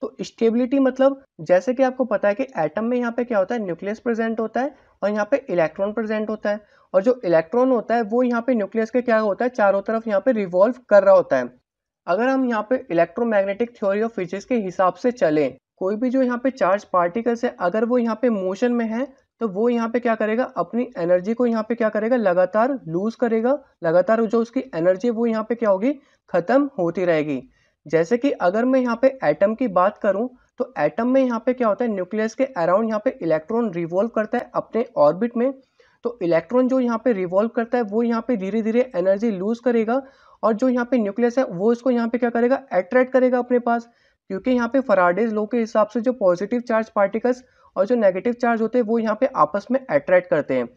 तो स्टेबिलिटी मतलब जैसे कि आपको पता है कि एटम में यहाँ पे क्या होता है न्यूक्लियस प्रेजेंट होता है और यहाँ पे इलेक्ट्रॉन प्रेजेंट होता है और जो इलेक्ट्रॉन होता है वो यहाँ पे न्यूक्लियस के क्या होता है चारों तरफ यहाँ पे रिवॉल्व कर रहा होता है अगर हम यहाँ पे इलेक्ट्रोमैग्नेटिक थ्योरी ऑफ फिजिक्स के हिसाब से चले कोई भी जो यहाँ पे चार्ज पार्टिकल्स है अगर वो यहाँ पे मोशन में है तो वो यहाँ पे क्या करेगा अपनी एनर्जी को यहाँ पे क्या करेगा लगातार लूज करेगा लगातार जो उसकी एनर्जी वो यहाँ पे क्या होगी खत्म होती रहेगी जैसे कि अगर मैं यहाँ पे एटम की बात करूँ तो एटम में यहाँ पे क्या होता है न्यूक्लियस के अराउंड यहाँ पे इलेक्ट्रॉन रिवॉल्व करता है अपने ऑर्बिट में तो इलेक्ट्रॉन जो यहाँ पे रिवॉल्व करता है वो यहाँ पे धीरे धीरे एनर्जी लूज करेगा और जो यहाँ पे न्यूक्लियस है वो इसको यहाँ पे क्या करेगा अट्रैक्ट करेगा अपने पास क्योंकि यहाँ पे फराडेज लो के हिसाब से जो पॉजिटिव चार्ज पार्टिकल्स और जो नेगेटिव चार्ज होते हैं वो यहाँ पे आपस में अट्रैक्ट करते हैं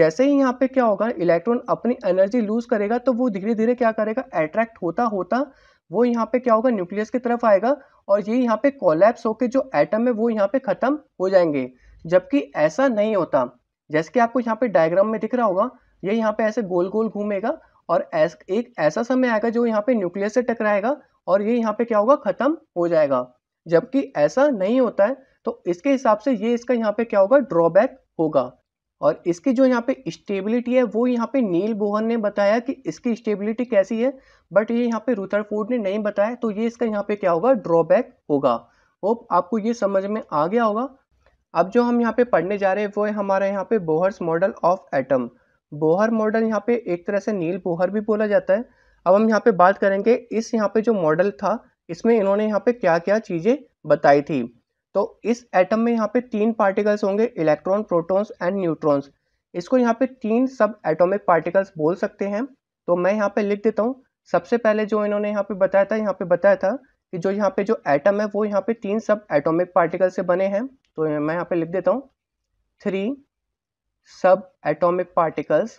जैसे ही यहाँ पे क्या होगा इलेक्ट्रॉन अपनी एनर्जी लूज करेगा तो वो धीरे धीरे क्या करेगा अट्रैक्ट होता होता वो यहाँ पे क्या होगा न्यूक्लियस की तरफ आएगा और ये यहाँ पे कोलैप्स होकर जो एटम है वो यहाँ पे खत्म हो जाएंगे जबकि ऐसा नहीं होता जैसे कि आपको यहाँ पे डायग्राम में दिख रहा होगा ये यहाँ पे ऐसे गोल गोल घूमेगा और एक ऐसा समय आएगा जो यहाँ पे न्यूक्लियस से टकराएगा और ये यहाँ पे क्या होगा खत्म हो जाएगा जबकि ऐसा नहीं होता है तो इसके हिसाब से ये इसका यहाँ पे क्या होगा ड्रॉबैक होगा और इसकी जो यहाँ पे स्टेबिलिटी है वो यहाँ पे नील बोहन ने बताया कि इसकी स्टेबिलिटी कैसी है बट ये यहाँ पे रुथरफोर्ड ने नहीं बताया तो ये इसका यहाँ पे क्या होगा ड्रॉबैक होगा होप आपको ये समझ में आ गया होगा अब जो हम यहाँ पे पढ़ने जा रहे हैं वो है हमारा यहाँ पे Bohr's model of atom Bohr model यहाँ पे एक तरह से नील बोहर भी बोला जाता है अब हम यहाँ पे बात करेंगे इस यहाँ पे जो मॉडल था इसमें इन्होंने यहाँ पे क्या क्या चीज़ें बताई थी तो इस एटम में यहाँ पे तीन पार्टिकल्स होंगे इलेक्ट्रॉन प्रोटॉन्स एंड न्यूट्रॉन्स इसको यहाँ पे तीन सब एटॉमिक पार्टिकल्स बोल सकते हैं तो मैं यहाँ पे लिख देता हूँ सबसे पहले जो इन्होंने यहाँ पे बताया था यहाँ पे बताया था कि जो यहाँ पे जो एटम है वो यहाँ पे तीन सब एटॉमिक पार्टिकल से बने हैं तो मैं यहाँ पे लिख देता हूँ three subatomic particles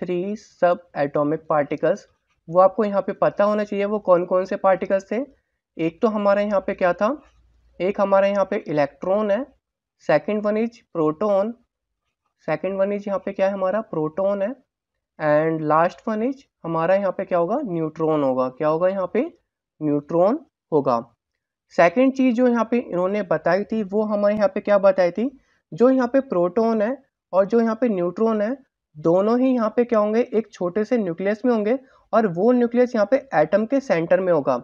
three subatomic particles वो आपको यहाँ पे पता होना चाहिए वो कौन कौन से पार्टिकल्स थे एक तो हमारे यहाँ पे क्या था एक हमारे यहाँ पे इलेक्ट्रॉन है second one is proton second one is यहाँ पे क्या है हमारा प्रोटोन है एंड लास्ट वन इज हमारा यहाँ पे क्या होगा न्यूट्रॉन होगा क्या होगा यहाँ पे न्यूट्रॉन होगा सेकंड चीज़ जो यहाँ पे इन्होंने बताई थी वो हमारे यहाँ पे क्या बताई थी जो यहाँ पे प्रोटोन है और जो यहाँ पे न्यूट्रॉन है दोनों ही यहाँ पे क्या होंगे एक छोटे से न्यूक्लियस में होंगे और वो न्यूक्लियस यहाँ पे एटम के सेंटर में होगा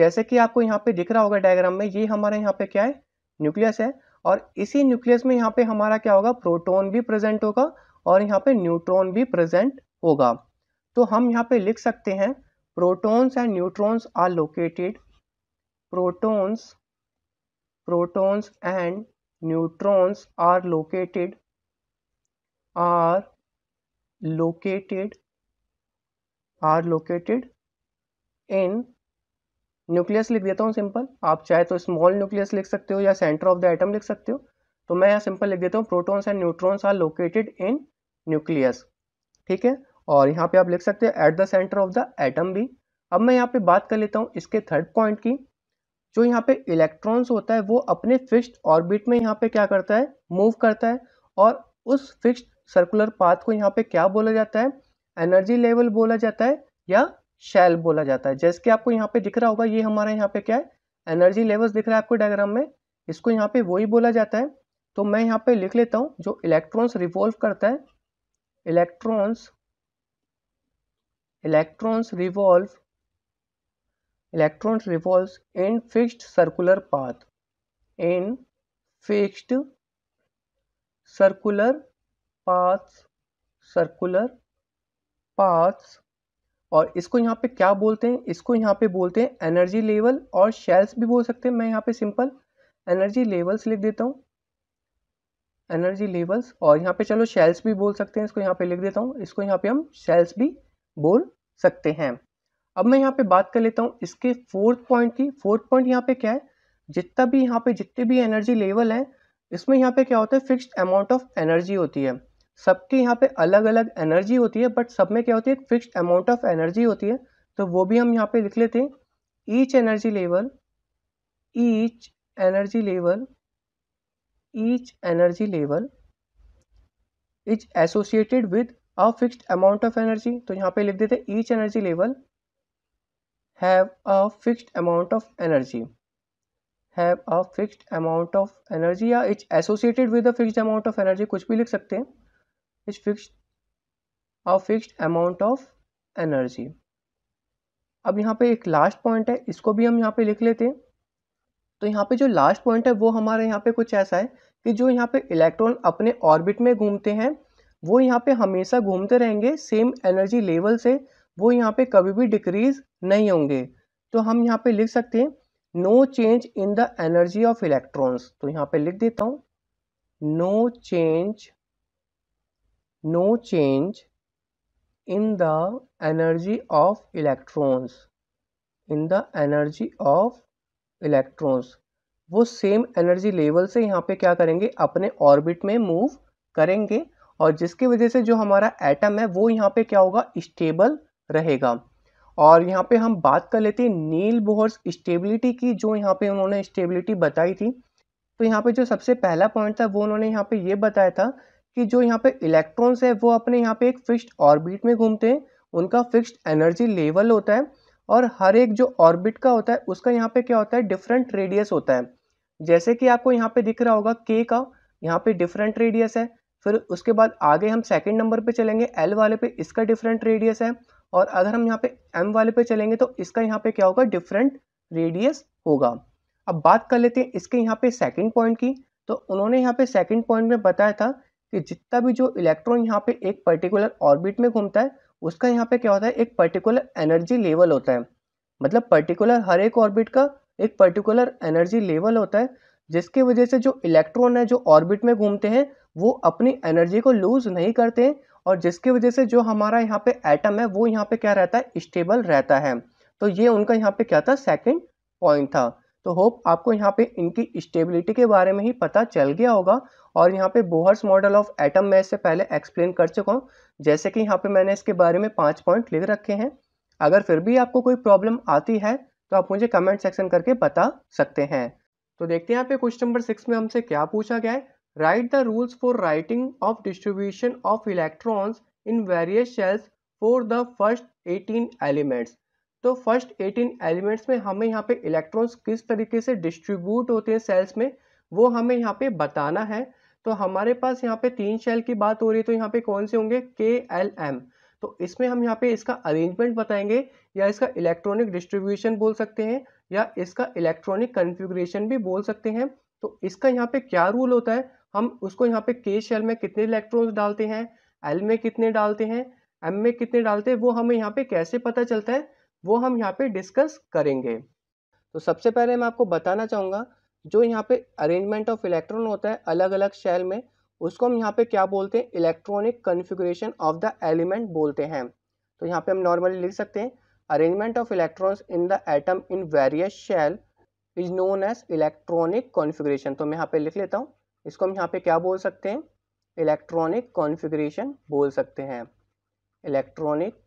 जैसे कि आपको यहाँ पे दिख रहा होगा डायग्राम में ये हमारा यहाँ पे क्या है न्यूक्लियस है और इसी न्यूक्लियस में यहाँ पे हमारा क्या होगा प्रोटोन भी प्रेजेंट होगा और यहाँ पे न्यूट्रॉन भी प्रेजेंट होगा तो हम यहाँ पे लिख सकते हैं protons and neutrons are located protons protons and neutrons are located are located are located in nucleus लिख देता हूँ सिंपल आप चाहे तो स्मॉल न्यूक्लियस लिख सकते हो या सेंटर ऑफ द एटम लिख सकते हो तो मैं यहाँ सिंपल लिख देता हूँ protons and neutrons are located in nucleus ठीक है और यहाँ पे आप लिख सकते हो at the centre of the atom भी अब मैं यहाँ पे बात कर लेता हूँ इसके थर्ड पॉइंट की जो यहाँ पे इलेक्ट्रॉन्स होता है वो अपने फिक्स्ड ऑर्बिट में यहाँ पे क्या करता है मूव करता है और उस फिक्स्ड सर्कुलर पाथ को यहाँ पे क्या बोला जाता है एनर्जी लेवल बोला जाता है या शेल बोला जाता है जैसे कि आपको यहाँ पे दिख रहा होगा ये हमारे यहाँ पे क्या है एनर्जी लेवल्स दिख रहा है आपको डायग्राम में इसको यहाँ पे वही बोला जाता है तो मैं यहाँ पे लिख लेता हूँ जो इलेक्ट्रॉन्स रिवॉल्व करता है electrons electrons revolve electrons revolve in fixed circular path in fixed circular path circular paths और इसको यहाँ पे क्या बोलते हैं इसको यहाँ पे बोलते हैं एनर्जी लेवल और शेल्स भी बोल सकते हैं मैं यहाँ पे सिंपल एनर्जी लेवल्स लिख देता हूँ एनर्जी लेवल्स और यहाँ पे चलो शेल्स भी बोल सकते हैं इसको यहाँ पे लिख देता हूँ इसको यहाँ पे हम शेल्स भी बोल सकते हैं अब मैं यहाँ पे बात कर लेता हूँ इसके फोर्थ पॉइंट की फोर्थ पॉइंट यहाँ पे क्या है जितना भी यहाँ पे जितने भी एनर्जी लेवल हैं इसमें यहाँ पे क्या होता है फिक्स्ड अमाउंट ऑफ एनर्जी होती है सबकी यहाँ पे अलग अलग एनर्जी होती है बट सब में क्या होती है एक फिक्स्ड अमाउंट ऑफ एनर्जी होती है तो वो भी हम यहाँ पे लिख लेते हैं each energy level each energy level each energy level is associated with a fixed amount of energy तो यहाँ पे लिख देते हैं each energy level have a fixed amount of energy have a fixed amount of energy या it's associated with a fixed amount of energy कुछ भी लिख सकते हैं is fixed a fixed amount of energy अब यहाँ पे एक लास्ट पॉइंट है इसको भी हम यहाँ पे लिख लेते हैं तो यहाँ पे जो लास्ट पॉइंट है वो हमारे यहाँ पे कुछ ऐसा है कि जो यहाँ पे इलेक्ट्रॉन अपने ऑर्बिट में घूमते हैं वो यहाँ पे हमेशा घूमते रहेंगे सेम एनर्जी लेवल से वो यहाँ पे कभी भी डिक्रीज नहीं होंगे तो हम यहाँ पे लिख सकते हैं no change in the energy of electrons तो यहाँ पे लिख देता हूँ no change no change in the energy of electrons in the energy of electrons वो सेम एनर्जी लेवल से यहाँ पे क्या करेंगे अपने ऑर्बिट में मूव करेंगे और जिसकी वजह से जो हमारा एटम है वो यहाँ पे क्या होगा स्टेबल रहेगा और यहाँ पे हम बात कर लेते हैं नील बोहर्स स्टेबिलिटी की जो यहाँ पे उन्होंने स्टेबिलिटी बताई थी तो यहाँ पे जो सबसे पहला पॉइंट था वो उन्होंने यहाँ पे ये बताया था कि जो यहाँ पे इलेक्ट्रॉन्स है वो अपने यहाँ पे एक फिक्स्ड ऑर्बिट में घूमते हैं उनका फिक्स्ड एनर्जी लेवल होता है और हर एक जो ऑर्बिट का होता है उसका यहाँ पे क्या होता है डिफरेंट रेडियस होता है जैसे कि आपको यहाँ पे दिख रहा होगा के का यहाँ पे डिफरेंट रेडियस है फिर उसके बाद आगे हम सेकेंड नंबर पर चलेंगे एल वाले पे इसका डिफरेंट रेडियस है और अगर हम यहाँ पे एम वाले पे चलेंगे तो इसका यहाँ पे क्या होगा डिफरेंट रेडियस होगा अब बात कर लेते हैं इसके यहाँ पे सेकेंड पॉइंट की तो उन्होंने यहाँ पे सेकंड पॉइंट में बताया था कि जितना भी जो इलेक्ट्रॉन यहाँ पे एक पर्टिकुलर ऑर्बिट में घूमता है उसका यहाँ पे क्या होता है एक पर्टिकुलर एनर्जी लेवल होता है मतलब पर्टिकुलर हर एक ऑर्बिट का एक पर्टिकुलर एनर्जी लेवल होता है जिसकी वजह से जो इलेक्ट्रॉन है जो ऑर्बिट में घूमते हैं वो अपनी एनर्जी को लूज नहीं करते हैं और जिसकी वजह से जो हमारा यहाँ पे एटम है वो यहाँ पे क्या रहता है स्टेबल रहता है तो ये उनका यहाँ पे क्या था सेकंड पॉइंट था तो होप आपको यहाँ पे इनकी स्टेबिलिटी के बारे में ही पता चल गया होगा और यहाँ पे बोहर्स मॉडल ऑफ एटम मैं इससे पहले एक्सप्लेन कर चुका हूँ जैसे कि यहाँ पे मैंने इसके बारे में पाँच पॉइंट लिख रखे हैं अगर फिर भी आपको कोई प्रॉब्लम आती है तो आप मुझे कमेंट सेक्शन करके बता सकते हैं तो देखते हैं यहाँ पे क्वेश्चन नंबर सिक्स में हमसे क्या पूछा गया है write the rules for writing of distribution of electrons in various shells for the first eighteen elements तो फर्स्ट 18 एलिमेंट्स में हमें यहाँ पे इलेक्ट्रॉन्स किस तरीके से डिस्ट्रीब्यूट होते हैं सेल्स में वो हमें यहाँ पे बताना है तो हमारे पास यहाँ पे तीन शेल की बात हो रही है तो यहाँ पे कौन से होंगे के एल एम तो इसमें हम यहाँ पे इसका अरेंजमेंट बताएंगे या इसका इलेक्ट्रॉनिक डिस्ट्रीब्यूशन बोल सकते हैं या इसका इलेक्ट्रॉनिक कन्फिग्रेशन भी बोल सकते हैं तो इसका यहाँ पे क्या रूल होता है हम उसको यहाँ पे के शेल में कितने इलेक्ट्रॉन्स डालते हैं एल में कितने डालते हैं एम में कितने डालते हैं वो हमें यहाँ पे कैसे पता चलता है वो हम यहाँ पे डिस्कस करेंगे तो सबसे पहले मैं आपको बताना चाहूँगा जो यहाँ पे अरेंजमेंट ऑफ इलेक्ट्रॉन होता है अलग अलग शेल में उसको हम यहाँ पे क्या बोलते हैं electronic configuration of the element बोलते हैं तो यहाँ पे हम नॉर्मली लिख सकते हैं arrangement of electrons in the atom in various shell is known as electronic configuration तो मैं यहाँ पे लिख लेता हूँ इसको हम यहाँ पे क्या बोल सकते हैं इलेक्ट्रॉनिक कॉन्फिग्रेशन बोल सकते हैं electronic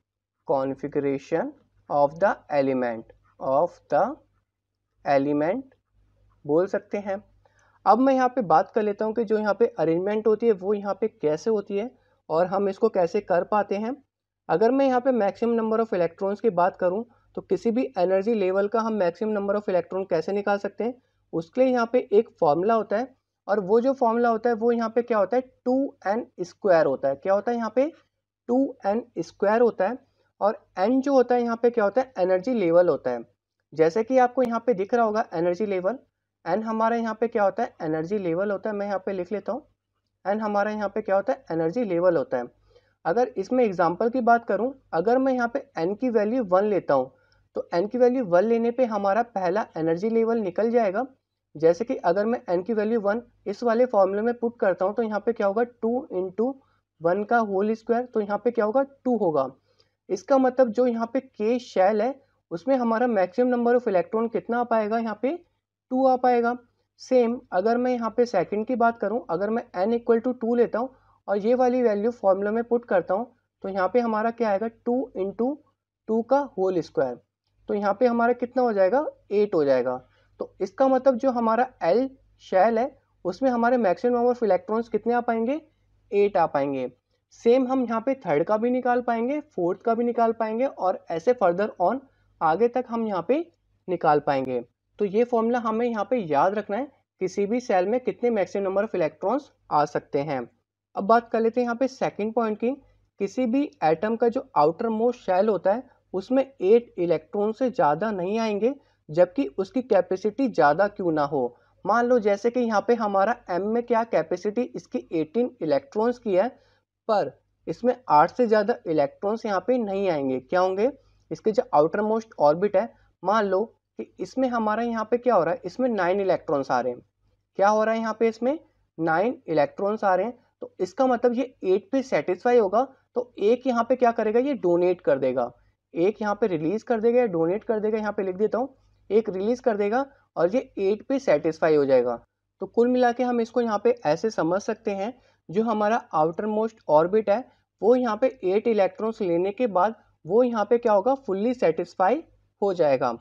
configuration of the element of the element बोल सकते हैं अब मैं यहाँ पे बात कर लेता हूँ कि जो यहाँ पे अरेंजमेंट होती है वो यहाँ पे कैसे होती है और हम इसको कैसे कर पाते हैं अगर मैं यहाँ पे मैक्सिमम नंबर ऑफ़ इलेक्ट्रॉन्स की बात करूँ तो किसी भी एनर्जी लेवल का हम मैक्सिमम नंबर ऑफ़ इलेक्ट्रॉन कैसे निकाल सकते हैं उसके लिए यहाँ पे एक फॉर्मूला होता है और वो जो फॉर्मूला होता है वो यहाँ पे क्या होता है टू एन स्क्वायर होता है क्या होता है यहाँ पे टू एन स्क्वायर होता है और एन जो होता है यहाँ पे क्या होता है एनर्जी लेवल होता है जैसे कि आपको यहाँ पे दिख रहा होगा एनर्जी लेवल एन हमारे यहाँ पे क्या होता है एनर्जी लेवल होता है मैं यहाँ पे लिख लेता हूँ एन हमारे यहाँ पे क्या होता है एनर्जी लेवल होता है अगर इसमें एग्जाम्पल की बात करूँ अगर मैं यहाँ पे एन की वैल्यू वन लेता हूँ तो एन की वैल्यू वन लेने पर हमारा पहला एनर्जी लेवल निकल जाएगा जैसे कि अगर मैं एन की वैल्यू वन इस वाले फॉर्मूले में पुट करता हूँ तो यहाँ पे क्या होगा टू इंटू वन का होल स्क्वायर तो यहाँ पे क्या होगा टू होगा इसका मतलब जो यहाँ पे के शैल है उसमें हमारा मैक्सिमम नंबर ऑफ इलेक्ट्रॉन कितना आ पाएगा यहाँ पे टू आ पाएगा सेम अगर मैं यहाँ पे सेकंड की बात करूँ अगर मैं एन इक्वल टू टू लेता हूँ और ये वाली वैल्यू फॉर्मूला में पुट करता हूँ तो यहाँ पे हमारा क्या आएगा टू इंटू टू का होल स्क्वायर तो यहाँ पे हमारा कितना हो जाएगा एट हो जाएगा तो इसका मतलब जो हमारा एल शैल है उसमें हमारे मैक्सिमम नंबर ऑफ इलेक्ट्रॉन्स कितने आ पाएंगे एट आ पाएंगे सेम हम यहाँ पे थर्ड का भी निकाल पाएंगे फोर्थ का भी निकाल पाएंगे और ऐसे फर्दर ऑन आगे तक हम यहाँ पे निकाल पाएंगे तो ये फॉर्मूला हमें यहाँ पे याद रखना है किसी भी सेल में कितने मैक्सिमम नंबर ऑफ इलेक्ट्रॉन्स आ सकते हैं अब बात कर लेते हैं यहाँ पे सेकंड पॉइंट की किसी भी एटम का जो आउटर मोस्ट शेल होता है उसमें एट इलेक्ट्रॉन से ज़्यादा नहीं आएंगे जबकि उसकी कैपेसिटी ज़्यादा क्यों ना हो मान लो जैसे कि यहाँ पे हमारा एम में क्या कैपेसिटी इसकी 18 इलेक्ट्रॉन्स की है पर इसमें आठ से ज़्यादा इलेक्ट्रॉन्स यहाँ पे नहीं आएंगे क्या होंगे इसके जो आउटर मोस्ट ऑर्बिट है मान लो कि इसमें हमारा यहाँ पे क्या हो रहा है इसमें नाइन इलेक्ट्रॉन्स आ रहे हैं क्या हो रहा है यहाँ पे इसमें नाइन इलेक्ट्रॉन्स आ रहे हैं तो इसका मतलब ये एट पे सेटिस्फाई होगा तो एक यहाँ पे क्या करेगा ये डोनेट कर देगा एक यहाँ पे रिलीज कर देगा या डोनेट कर देगा यहाँ पे लिख देता हूँ एक रिलीज कर देगा और ये एट पे सेटिस्फाई हो जाएगा तो कुल मिला के हम इसको यहाँ पे ऐसे समझ सकते हैं जो हमारा आउटर मोस्ट ऑर्बिट है वो यहाँ पे एट इलेक्ट्रॉन्स लेने के बाद वो यहाँ पे क्या होगा फुल्ली सेटिस्फाई हो जाएगा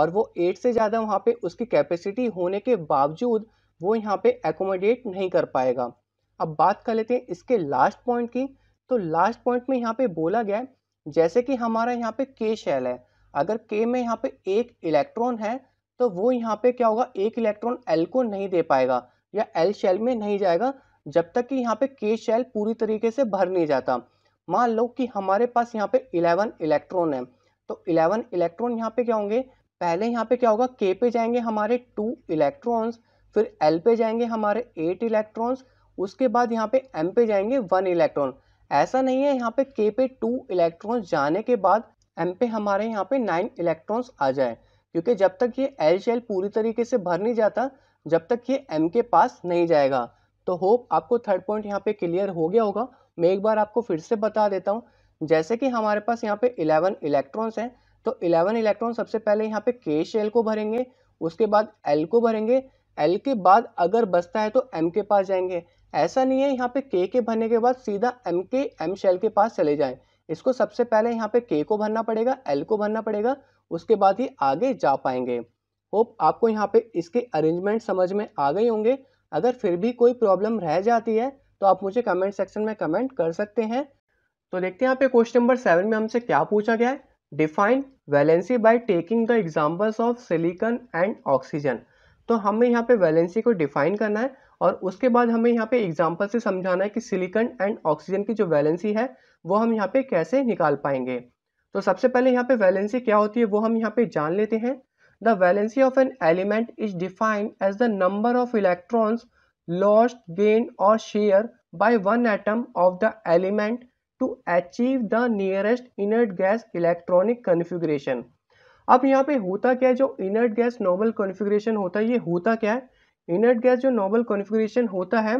और वो एट से ज़्यादा वहाँ पे उसकी कैपेसिटी होने के बावजूद वो यहाँ पे एकोमोडेट नहीं कर पाएगा अब बात कर लेते हैं इसके लास्ट पॉइंट की तो लास्ट पॉइंट में यहाँ पे बोला गया है जैसे कि हमारा यहाँ पे के शेल है अगर के में यहाँ पे एक इलेक्ट्रॉन है तो वो यहाँ पे क्या होगा एक इलेक्ट्रॉन एल को नहीं दे पाएगा या एल शेल में नहीं जाएगा जब तक कि यहाँ पे के शेल पूरी तरीके से भर नहीं जाता मान लो कि हमारे पास यहाँ पे 11 इलेक्ट्रॉन है तो 11 इलेक्ट्रॉन यहाँ पे क्या होंगे पहले यहाँ पे क्या होगा के पे जाएंगे हमारे टू इलेक्ट्रॉन्स फिर एल पे जाएंगे हमारे एट इलेक्ट्रॉन्स उसके बाद यहाँ पे एम पे जाएंगे वन इलेक्ट्रॉन ऐसा नहीं है यहाँ पे के पे टू इलेक्ट्रॉन्स जाने के बाद एम पे हमारे यहाँ पे नाइन इलेक्ट्रॉन्स आ जाए क्योंकि जब तक ये एल शेल पूरी तरीके से भर नहीं जाता जब तक ये एम के पास नहीं जाएगा तो होप आपको थर्ड पॉइंट यहाँ पे क्लियर हो गया होगा मैं एक बार आपको फिर से बता देता हूँ जैसे कि हमारे पास यहाँ पे 11 इलेक्ट्रॉन्स हैं तो 11 इलेक्ट्रॉन सबसे पहले यहाँ पे के शेल को भरेंगे उसके बाद एल को भरेंगे एल के बाद अगर बचता है तो एम के पास जाएंगे ऐसा नहीं है यहाँ पे के के भरने के बाद सीधा एम के एम शेल के पास चले जाए इसको सबसे पहले यहाँ पे के को भरना पड़ेगा एल को भरना पड़ेगा उसके बाद ही आगे जा पाएंगे होप आपको यहाँ पे इसके अरेंजमेंट समझ में आ गए होंगे अगर फिर भी कोई प्रॉब्लम रह जाती है तो आप मुझे कमेंट सेक्शन में कमेंट कर सकते हैं तो देखते हैं यहाँ पे क्वेश्चन नंबर सेवन में हमसे क्या पूछा गया है define valency by taking the examples of silicon and oxygen तो हमें यहाँ पे वैलेंसी को डिफाइन करना है और उसके बाद हमें यहाँ पे एग्जाम्पल से समझाना है कि सिलिकन एंड ऑक्सीजन की जो वैलेंसी है वो हम यहाँ पे कैसे निकाल पाएंगे तो सबसे पहले यहाँ पे वैलेंसी क्या होती है वो हम यहाँ पे जान लेते हैं the valency of an element is defined as the number of electrons lost gain और share by one atom of the element to achieve the nearest inert gas electronic configuration अब यहाँ पे होता क्या है जो इनर्ट गैस नॉबल कॉन्फ़िगरेशन होता है ये होता क्या है इनर्ट गैस जो नॉबल कॉन्फ़िगरेशन होता है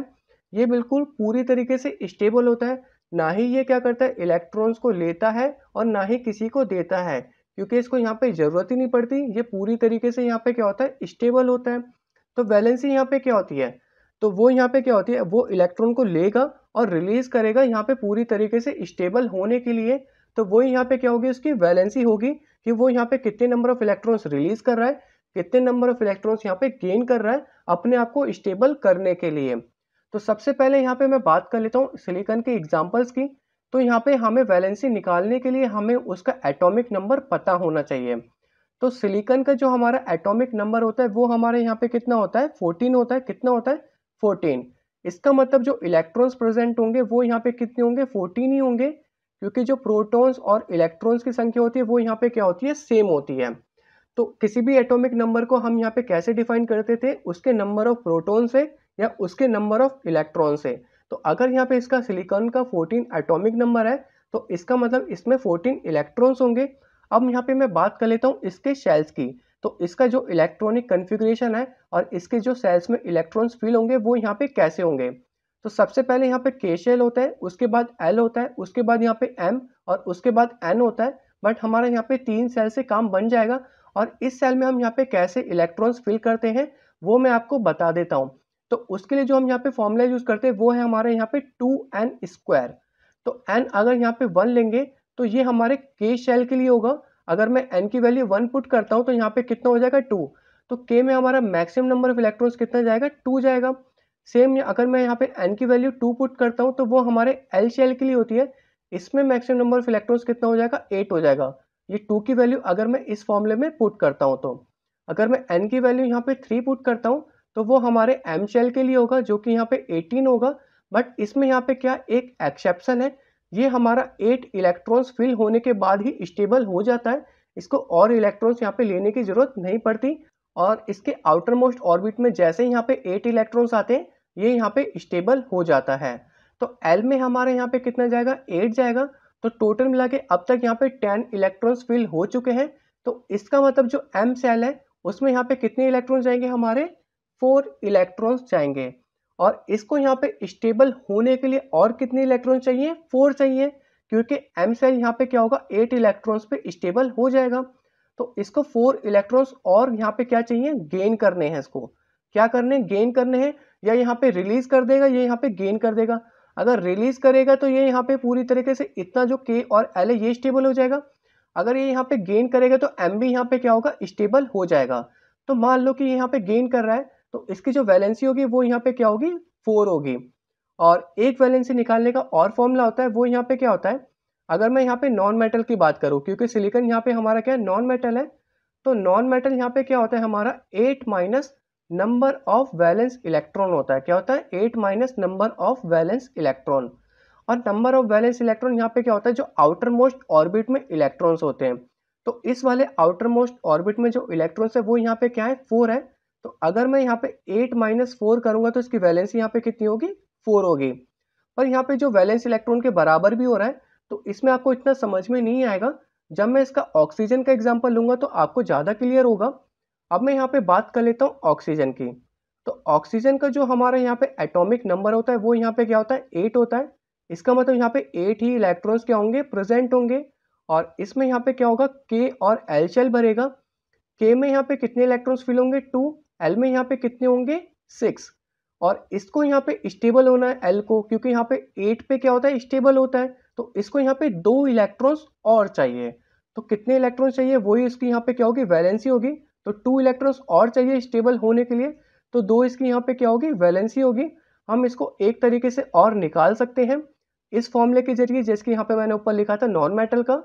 ये बिल्कुल पूरी तरीके से स्टेबल होता है ना ही ये क्या करता है इलेक्ट्रॉन्स को लेता है और ना ही किसी को देता है क्योंकि इसको यहाँ पे ज़रूरत ही नहीं पड़ती ये पूरी तरीके से यहाँ पे क्या होता है स्टेबल होता है तो वैलेंसी यहाँ पे क्या होती है तो वो यहाँ पे क्या होती है वो इलेक्ट्रॉन को लेगा और रिलीज करेगा यहाँ पे पूरी तरीके से स्टेबल होने के लिए तो वो यहाँ पे क्या होगी उसकी वैलेंसी होगी कि वो यहाँ पे कितने नंबर ऑफ इलेक्ट्रॉन्स रिलीज कर रहा है कितने नंबर ऑफ इलेक्ट्रॉन्स यहाँ पे गेन कर रहा है अपने आप को स्टेबल करने के लिए तो सबसे पहले यहाँ पे मैं बात कर लेता हूँ सिलिकन के एग्जाम्पल्स की तो यहाँ पे हमें वैलेंसी निकालने के लिए हमें उसका एटॉमिक नंबर पता होना चाहिए तो सिलिकन का जो हमारा एटॉमिक नंबर होता है वो हमारे यहाँ पे कितना होता है फोर्टीन होता है कितना होता है फोर्टीन इसका मतलब जो इलेक्ट्रॉन्स प्रेजेंट होंगे वो यहाँ पे कितने होंगे फोर्टीन ही होंगे क्योंकि जो प्रोटोन्स और इलेक्ट्रॉन्स की संख्या होती है वो यहाँ पे क्या होती है सेम होती है तो किसी भी एटॉमिक नंबर को हम यहाँ पे कैसे डिफाइन करते थे उसके नंबर ऑफ प्रोटोन से या उसके नंबर ऑफ इलेक्ट्रॉन से तो अगर यहाँ पे इसका सिलिकॉन का 14 एटॉमिक नंबर है तो इसका मतलब इसमें 14 इलेक्ट्रॉन्स होंगे अब यहाँ पे मैं बात कर लेता हूँ इसके सेल्स की तो इसका जो इलेक्ट्रॉनिक कन्फिग्रेशन है और इसके जो सेल्स में इलेक्ट्रॉन्स फिल होंगे वो यहाँ पे कैसे होंगे तो सबसे पहले यहाँ पे के शेल होता है उसके बाद एल होता है उसके बाद यहाँ पे एम और उसके बाद एन होता है बट हमारा यहाँ पे तीन सेल से काम बन जाएगा और इस सेल में हम यहाँ पे कैसे इलेक्ट्रॉन्स फिल करते हैं वो मैं आपको बता देता हूँ तो उसके लिए जो हम यहाँ पे फॉर्मूला यूज़ करते हैं वो है हमारे यहाँ पे टू एन स्क्वायर तो एन अगर यहाँ पे वन लेंगे तो ये हमारे के शेल के लिए होगा अगर मैं एन की वैल्यू वन पुट करता हूँ तो यहाँ पे कितना हो जाएगा टू तो के में हमारा मैक्सिमम नंबर ऑफ इलेक्ट्रॉन्स कितना जाएगा टू जाएगा सेम अगर मैं यहाँ पे एन की वैल्यू टू पुट करता हूँ तो वो हमारे एल शेल के लिए होती है इसमें मैक्सिमम नंबर ऑफ इलेक्ट्रॉन्स कितना हो जाएगा एट हो जाएगा ये टू की वैल्यू अगर मैं इस फॉर्मूले में पुट करता हूँ तो अगर मैं एन की वैल्यू यहाँ पे थ्री पुट करता हूँ तो वो हमारे एम शेल के लिए होगा जो कि यहाँ पे 18 होगा बट इसमें यहाँ पे क्या एक एक्सेप्शन है ये हमारा 8 इलेक्ट्रॉन्स फिल होने के बाद ही स्टेबल हो जाता है इसको और इलेक्ट्रॉन्स यहाँ पे लेने की ज़रूरत नहीं पड़ती और इसके आउटर मोस्ट ऑर्बिट में जैसे यहाँ पे एट इलेक्ट्रॉन्स आते हैं ये यहाँ पे स्टेबल हो जाता है तो एल में हमारे यहाँ पे कितना जाएगा एट जाएगा तो टोटल मिला के अब तक यहाँ पे टेन इलेक्ट्रॉन्स फिल हो चुके हैं तो इसका मतलब जो एम सेल है उसमें यहाँ पे कितने इलेक्ट्रॉन जाएंगे हमारे फोर इलेक्ट्रॉन्स चाहेंगे और इसको यहाँ पे स्टेबल होने के लिए और कितने इलेक्ट्रॉन चाहिए फोर चाहिए क्योंकि एम सेल यहाँ पे क्या होगा एट इलेक्ट्रॉन्स पे स्टेबल हो जाएगा तो इसको फोर इलेक्ट्रॉन्स और यहाँ पे क्या चाहिए गेन करने हैं इसको क्या करने गेन करने हैं या यहाँ पे रिलीज कर देगा ये यहाँ पे गेन कर देगा अगर रिलीज करेगा तो ये यहाँ पे पूरी तरीके से इतना जो के और एल है ये स्टेबल हो जाएगा अगर ये यहाँ पे गेन करेगा तो एम भी यहाँ पे क्या होगा स्टेबल हो जाएगा तो मान लो कि यहाँ पे गेन कर रहा है तो इसकी जो वैलेंसी होगी वो यहाँ पे क्या होगी फोर होगी और एक वैलेंसी निकालने का और फॉर्मूला होता है वो यहाँ पे क्या होता है अगर मैं यहाँ पे नॉन मेटल की बात करूँ क्योंकि सिलिकन यहाँ पे हमारा क्या है नॉन मेटल है तो नॉन मेटल यहाँ पे क्या होता है हमारा eight minus number of valence electron होता है क्या होता है eight minus number of valence electron और नंबर ऑफ वैलेंस इलेक्ट्रॉन यहाँ पे क्या होता है जो आउटर मोस्ट ऑर्बिट में इलेक्ट्रॉन्स होते हैं तो इस वाले आउटर मोस्ट ऑर्बिट में जो इलेक्ट्रॉन्स है वो यहाँ पे क्या है फोर है तो अगर मैं यहाँ पे एट माइनस फोर करूंगा तो इसकी वैलेंसी यहाँ पे कितनी होगी फोर होगी पर यहाँ पे जो वैलेंस इलेक्ट्रॉन के बराबर भी हो रहा है तो इसमें आपको इतना समझ में नहीं आएगा जब मैं इसका ऑक्सीजन का एग्जाम्पल लूंगा तो आपको ज़्यादा क्लियर होगा अब मैं यहाँ पे बात कर लेता हूँ ऑक्सीजन की तो ऑक्सीजन का जो हमारा यहाँ पे एटॉमिक नंबर होता है वो यहाँ पे क्या होता है एट होता है इसका मतलब यहाँ पे एट ही इलेक्ट्रॉन्स क्या होंगे प्रेजेंट होंगे और इसमें यहाँ पे क्या होगा के और एल भरेगा के में यहाँ पे कितने इलेक्ट्रॉन्स फिल होंगे टू एल में यहाँ पे कितने होंगे सिक्स और इसको यहाँ पे स्टेबल होना है एल को क्योंकि यहाँ पे एट पे क्या होता है स्टेबल होता है तो इसको यहाँ पे दो इलेक्ट्रॉन्स और चाहिए तो कितने इलेक्ट्रॉन्स चाहिए वही इसकी यहाँ पे क्या होगी वैलेंसी होगी तो टू इलेक्ट्रॉन्स और चाहिए स्टेबल होने के लिए तो दो इसकी यहाँ पे क्या होगी वैलेंसी होगी हम इसको एक तरीके से और निकाल सकते हैं इस फॉर्मूले के जरिए जैसे कि यहाँ पे मैंने ऊपर लिखा था नॉन मेटल का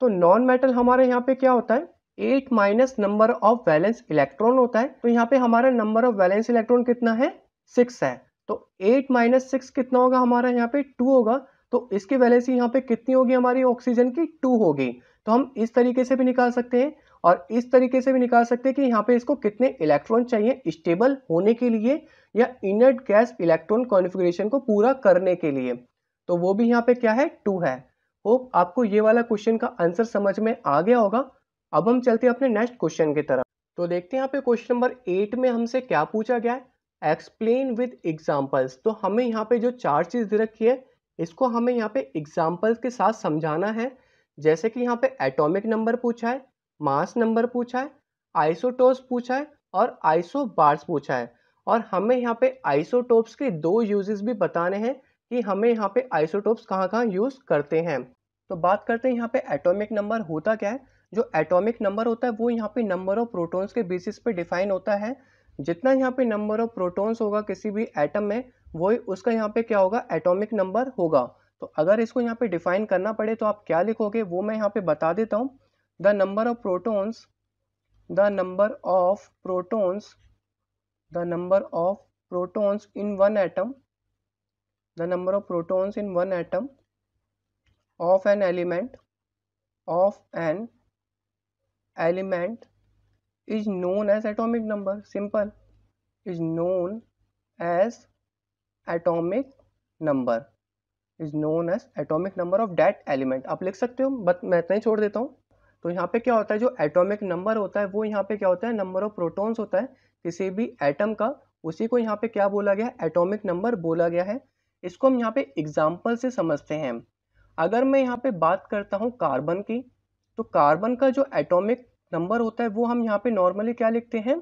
तो नॉन मेटल हमारे यहाँ पे क्या होता है eight minus number of valence electron होता है तो यहाँ पे हमारा नंबर ऑफ वैलेंस इलेक्ट्रॉन कितना है सिक्स है तो एट माइनस सिक्स कितना होगा हमारा यहाँ पे टू होगा तो इसकी वैलेंसी यहाँ पे कितनी होगी हमारी ऑक्सीजन की टू होगी तो हम इस तरीके से भी निकाल सकते हैं और इस तरीके से भी निकाल सकते हैं कि यहाँ पे इसको कितने इलेक्ट्रॉन चाहिए स्टेबल होने के लिए या इनर्ट गैस इलेक्ट्रॉन कॉन्फिग्रेशन को पूरा करने के लिए तो वो भी यहाँ पे क्या है टू है होप आपको ये वाला क्वेश्चन का आंसर समझ में आ गया होगा अब हम चलते हैं अपने नेक्स्ट क्वेश्चन की तरफ तो देखते हैं यहाँ पे क्वेश्चन नंबर एट में हमसे क्या पूछा गया है एक्सप्लेन विद एग्जाम्पल्स तो हमें यहाँ पे जो चार चीज़ दे रखी है इसको हमें यहाँ पे एग्जाम्पल्स के साथ समझाना है जैसे कि यहाँ पे एटॉमिक नंबर पूछा है मास नंबर पूछा है आइसोटोप्स पूछा है और आइसो बार्स पूछा है और हमें यहाँ पे आइसोटोप्स के दो यूजेस भी बताने हैं कि हमें यहाँ पे आइसोटोप्स कहाँ कहाँ यूज़ करते हैं तो बात करते हैं यहाँ पे एटॉमिक नंबर होता क्या है जो एटॉमिक नंबर होता है वो यहाँ पे नंबर ऑफ प्रोटॉन्स के बेसिस पे डिफाइन होता है जितना यहाँ पे नंबर ऑफ प्रोटॉन्स होगा किसी भी एटम में वही उसका यहाँ पे क्या होगा एटॉमिक नंबर होगा तो अगर इसको यहाँ पे डिफाइन करना पड़े तो आप क्या लिखोगे वो मैं यहाँ पे बता देता हूँ the number of protons the number of protons the number of protons in one atom the number of protons in one atom of an element of an element is known as atomic number simple is known as atomic number is known as atomic number of that element आप लिख सकते हो but मैं इतना ही छोड़ देता हूँ तो यहाँ पे क्या होता है जो एटॉमिक नंबर होता है वो यहाँ पे क्या होता है नंबर ऑफ प्रोटॉन्स होता है किसी भी एटम का उसी को यहाँ पे क्या बोला गया है एटॉमिक नंबर बोला गया है इसको हम यहाँ पे एग्जाम्पल से समझते हैं अगर मैं यहाँ पे बात करता हूँ कार्बन की तो कार्बन का जो एटॉमिक नंबर होता है वो हम यहाँ पे नॉर्मली क्या लिखते हैं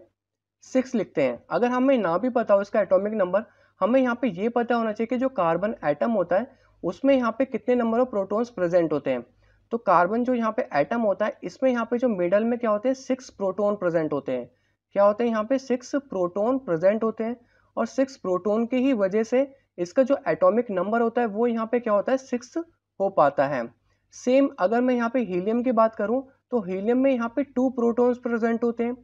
सिक्स लिखते हैं अगर हमें ना भी पता हो इसका एटॉमिक नंबर हमें यहाँ पे ये पता होना चाहिए कि जो कार्बन एटम होता है उसमें यहाँ पे कितने नंबर ऑफ प्रोटॉन्स प्रेजेंट होते हैं तो कार्बन जो यहाँ पे एटम होता है इसमें यहाँ पे जो मिडल में क्या होते हैं सिक्स प्रोटोन प्रेजेंट होते हैं क्या होते हैं यहाँ पे सिक्स प्रोटोन प्रेजेंट होते हैं और सिक्स प्रोटोन की ही वजह से इसका जो एटॉमिक नंबर होता है वो यहाँ पे क्या होता है सिक्स हो पाता है सेम अगर मैं यहाँ पे हीलियम की बात करूँ तो हीलियम में यहाँ पे टू प्रोटॉन्स प्रेजेंट होते हैं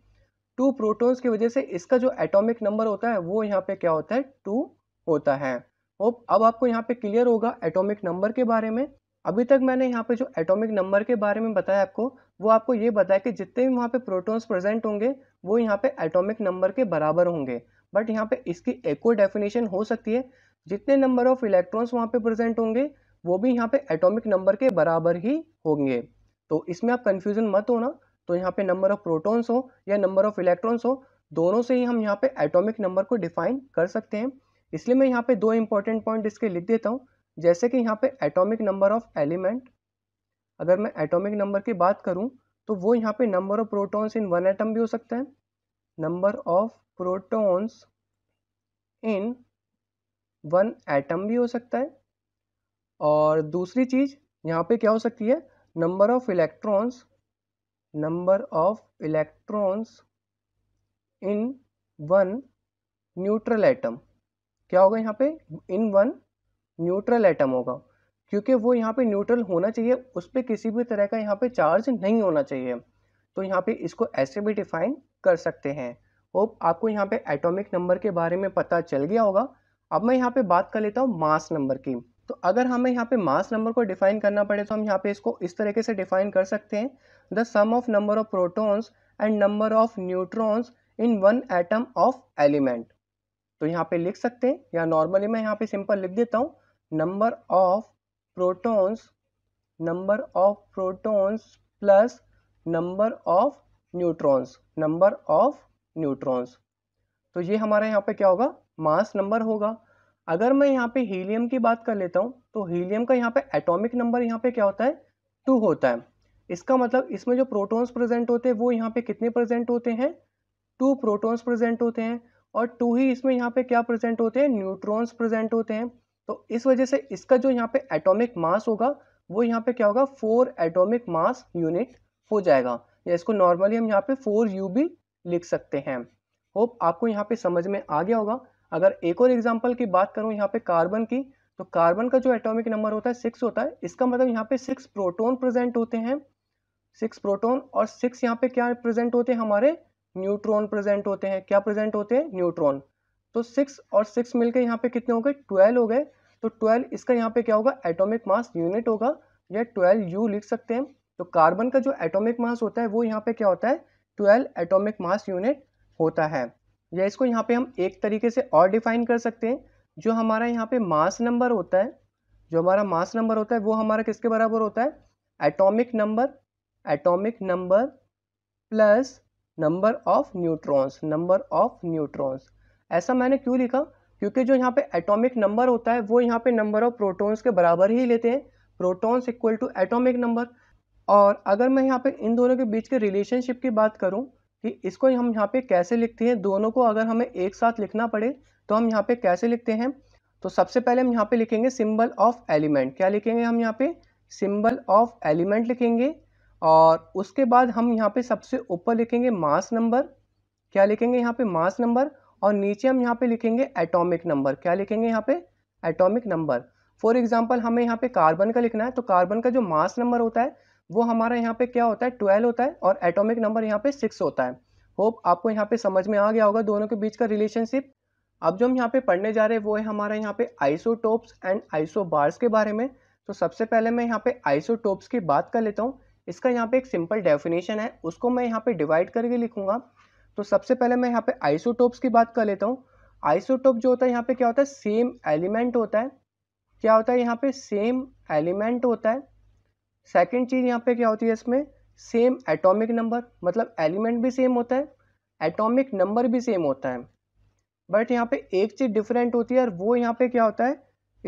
टू प्रोटॉन्स की वजह से इसका जो एटॉमिक नंबर होता है वो यहाँ पे क्या होता है टू होता है होप अब आपको यहाँ पे क्लियर होगा एटॉमिक नंबर के बारे में अभी तक मैंने यहाँ पे जो एटॉमिक नंबर के बारे में बताया आपको वो आपको ये बताया कि जितने भी वहाँ पे प्रोटॉन्स प्रेजेंट होंगे वो यहाँ पे एटॉमिक नंबर के बराबर होंगे बट यहाँ पे इसकी एको डेफिनेशन हो सकती है जितने नंबर ऑफ इलेक्ट्रॉन्स वहाँ पे प्रेजेंट होंगे वो भी यहाँ पे एटॉमिक नंबर के बराबर ही होंगे तो इसमें आप कन्फ्यूज़न मत होना तो यहाँ पे नंबर ऑफ प्रोटॉन्स हो या नंबर ऑफ इलेक्ट्रॉन्स हो दोनों से ही हम यहाँ पे एटॉमिक नंबर को डिफाइन कर सकते हैं इसलिए मैं यहाँ पे दो इंपॉर्टेंट पॉइंट इसके लिख देता हूँ जैसे कि यहाँ पे एटॉमिक नंबर ऑफ एलिमेंट अगर मैं एटॉमिक नंबर की बात करूँ तो वो यहाँ पे number of protons in one atom भी हो सकता है number of protons in one atom भी हो सकता है और दूसरी चीज़ यहाँ पे क्या हो सकती है number of electrons number of electrons in one neutral atom क्या होगा यहाँ पे इन वन न्यूट्रल एटम होगा क्योंकि वो यहाँ पे न्यूट्रल होना चाहिए उस पर किसी भी तरह का यहाँ पे चार्ज नहीं होना चाहिए तो यहाँ पे इसको ऐसे भी डिफाइन कर सकते हैं होप आपको यहाँ पे एटॉमिक नंबर के बारे में पता चल गया होगा अब मैं यहाँ पे बात कर लेता हूँ मास नंबर की तो अगर हमें यहाँ पे मास नंबर को डिफाइन करना पड़े तो हम यहाँ पे इसको इस तरीके से डिफाइन कर सकते हैं the sum of number of protons and number of neutrons in one atom of element तो यहाँ पे लिख सकते हैं या नॉर्मली मैं यहाँ पे सिंपल लिख देता हूँ number of protons number of protons plus number of neutrons number of neutrons तो ये हमारे यहाँ पे क्या होगा मास नंबर होगा अगर मैं यहाँ पे हीलियम की बात कर लेता हूँ तो हीलियम का यहाँ पे एटॉमिक नंबर यहाँ पे क्या होता है टू होता है इसका मतलब इसमें जो प्रोटॉन्स प्रेजेंट होते हैं वो यहाँ पे कितने प्रेजेंट होते हैं टू प्रोटॉन्स प्रेजेंट होते हैं और टू ही इसमें यहाँ पे क्या प्रेजेंट होते हैं न्यूट्रॉन्स प्रेजेंट होते हैं तो इस वजह से इसका जो यहाँ पे एटॉमिक मास होगा वो यहाँ पे क्या होगा फोर एटॉमिक मास यूनिट हो जाएगा या इसको नॉर्मली हम यहाँ पे फोर यू भी लिख सकते हैं होप आपको यहाँ पे समझ में आ गया होगा अगर एक और एग्जाम्पल की बात करूँ यहाँ पे कार्बन की तो कार्बन का जो एटॉमिक नंबर होता है सिक्स होता है इसका मतलब यहाँ पे सिक्स प्रोटोन प्रेजेंट होते हैं सिक्स प्रोटोन और सिक्स यहाँ पे क्या प्रेजेंट होते हैं हमारे न्यूट्रॉन प्रेजेंट होते हैं क्या प्रेजेंट होते हैं न्यूट्रॉन तो सिक्स और सिक्स मिलकर यहाँ पे कितने हो गए ट्वेल्व हो गए तो ट्वेल्व इसका यहाँ पे क्या होगा एटॉमिक मास यूनिट होगा या ट्वेल्व यू लिख सकते हैं तो कार्बन का जो एटॉमिक मास होता है वो यहाँ पे क्या होता है ट्वेल्व एटॉमिक मास यूनिट होता है या इसको यहाँ पे हम एक तरीके से और डिफाइन कर सकते हैं जो हमारा यहाँ पे मास नंबर होता है जो हमारा मास नंबर होता है वो हमारा किसके बराबर होता है atomic number atomic number plus number of neutrons number of neutrons ऐसा मैंने क्यों लिखा क्योंकि जो यहाँ पे एटॉमिक नंबर होता है वो यहाँ पे नंबर ऑफ प्रोटॉन्स के बराबर ही लेते हैं protons equal to atomic number और अगर मैं यहाँ पे इन दोनों के बीच के रिलेशनशिप की बात करूँ कि इसको हम यहाँ पे कैसे लिखते हैं दोनों को अगर हमें एक साथ लिखना पड़े तो हम यहाँ पे कैसे लिखते हैं तो सबसे पहले हम यहाँ पे लिखेंगे सिंबल ऑफ एलिमेंट क्या लिखेंगे हम यहाँ पे सिंबल ऑफ एलिमेंट लिखेंगे और उसके बाद हम यहाँ पे सबसे ऊपर लिखेंगे मास नंबर क्या लिखेंगे यहाँ पे मास नंबर और नीचे हम यहाँ पे लिखेंगे एटॉमिक नंबर क्या लिखेंगे यहाँ पे एटॉमिक नंबर फॉर एग्जाम्पल हमें यहाँ पे कार्बन का लिखना है तो कार्बन का जो मास नंबर होता है वो हमारा यहाँ पे क्या होता है ट्वेल्व होता है और एटॉमिक नंबर यहाँ पे सिक्स होता है होप आपको यहाँ पे समझ में आ गया होगा दोनों के बीच का रिलेशनशिप अब जो हम यहाँ पे पढ़ने जा रहे हैं वो है हमारे यहाँ पे आइसोटोप्स एंड आइसो के बारे में तो सबसे पहले मैं यहाँ पे आइसोटोप्स की बात कर लेता हूँ इसका यहाँ पे एक सिंपल डेफिनेशन है उसको मैं यहाँ पे डिवाइड करके लिखूंगा तो सबसे पहले मैं यहाँ पे आइसोटोप्स की बात कर लेता हूँ आइसोटोप जो होता है यहाँ पे क्या होता है सेम एलिमेंट होता है क्या होता है यहाँ पे सेम एलिमेंट होता है सेकेंड चीज़ यहाँ पे क्या होती है इसमें सेम एटॉमिक नंबर मतलब एलिमेंट भी सेम होता है एटॉमिक नंबर भी सेम होता है बट यहाँ पे एक चीज़ डिफरेंट होती है और वो यहाँ पे क्या होता है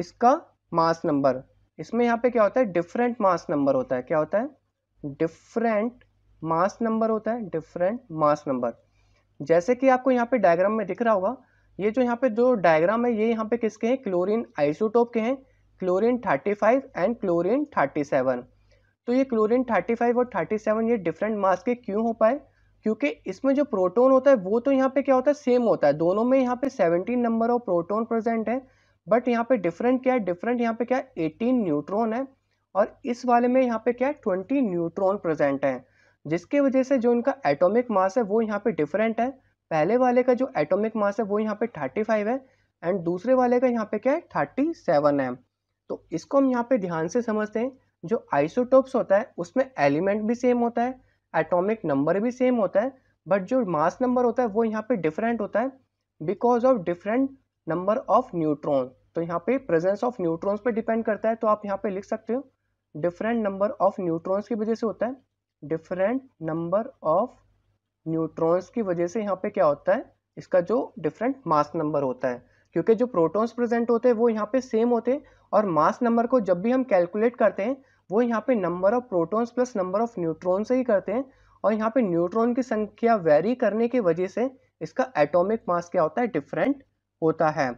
इसका मास नंबर इसमें यहाँ पे क्या होता है डिफरेंट मास नंबर होता है क्या होता है डिफरेंट मास नंबर होता है डिफरेंट मास नंबर जैसे कि आपको यहाँ पे डायग्राम में दिख रहा होगा ये जो यहाँ पे जो डायग्राम है ये यहाँ पे किसके हैं क्लोरीन आइसोटोप के हैं क्लोरीन 35 एंड क्लोरीन 37 तो ये क्लोरीन 35 और 37 ये डिफरेंट मास के क्यों हो पाए क्योंकि इसमें जो प्रोटोन होता है वो तो यहाँ पे क्या होता है सेम होता है दोनों में यहाँ पे 17 नंबर ऑफ प्रोटोन प्रेजेंट है बट यहाँ पे डिफरेंट क्या है डिफरेंट यहाँ पे क्या है एटीन न्यूट्रॉन है और इस वाले में यहाँ पे क्या है ट्वेंटी न्यूट्रॉन प्रेजेंट है जिसके वजह से जो इनका एटोमिक मास है वो यहाँ पे डिफरेंट है पहले वाले का जो एटोमिक मास है वो यहाँ पे थर्टी है एंड दूसरे वाले का यहाँ पे क्या है थर्टी है तो इसको हम यहाँ पे ध्यान से समझते हैं जो आइसोटोप्स होता है उसमें एलिमेंट भी सेम होता है एटॉमिक नंबर भी सेम होता है बट जो मास नंबर होता है वो यहाँ पे डिफरेंट होता है because of different number of neutron तो यहाँ पे प्रेजेंस ऑफ न्यूट्रॉन्स पे डिपेंड करता है तो आप यहाँ पे लिख सकते हो डिफरेंट नंबर ऑफ न्यूट्रॉन्स की वजह से होता है डिफरेंट नंबर ऑफ न्यूट्रॉन्स की वजह से यहाँ पे क्या होता है इसका जो डिफरेंट मास नंबर होता है क्योंकि जो प्रोटॉन्स प्रेजेंट होते हैं वो यहाँ पे सेम होते हैं और मास नंबर को जब भी हम कैलकुलेट करते हैं वो यहाँ पे number of protons plus number of neutron से ही करते हैं और यहाँ पे न्यूट्रॉन की संख्या वेरी करने की वजह से इसका एटॉमिक मास क्या होता है डिफरेंट होता है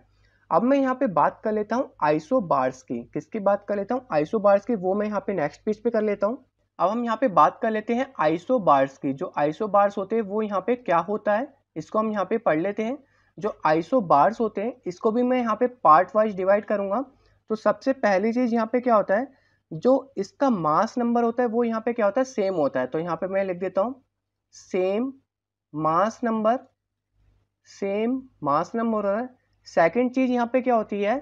अब मैं यहाँ पे बात कर लेता हूँ बार्स की किसकी बात कर लेता हूँ बार्स की वो मैं यहाँ पे नेक्स्ट पेज पे कर लेता हूँ अब हम यहाँ पे बात कर लेते हैं बार्स की जो बार्स होते हैं वो यहाँ पे क्या होता है इसको हम यहाँ पे पढ़ लेते हैं जो बार्स होते हैं इसको भी मैं यहाँ पे पार्ट वाइज डिवाइड करूँगा तो सबसे पहली चीज़ यहाँ पे क्या होता है जो इसका मास नंबर होता है वो यहाँ पे क्या होता है सेम होता है तो यहाँ पे मैं लिख देता हूँ same mass number same mass number हो रहा है सेकेंड चीज़ यहाँ पे क्या होती है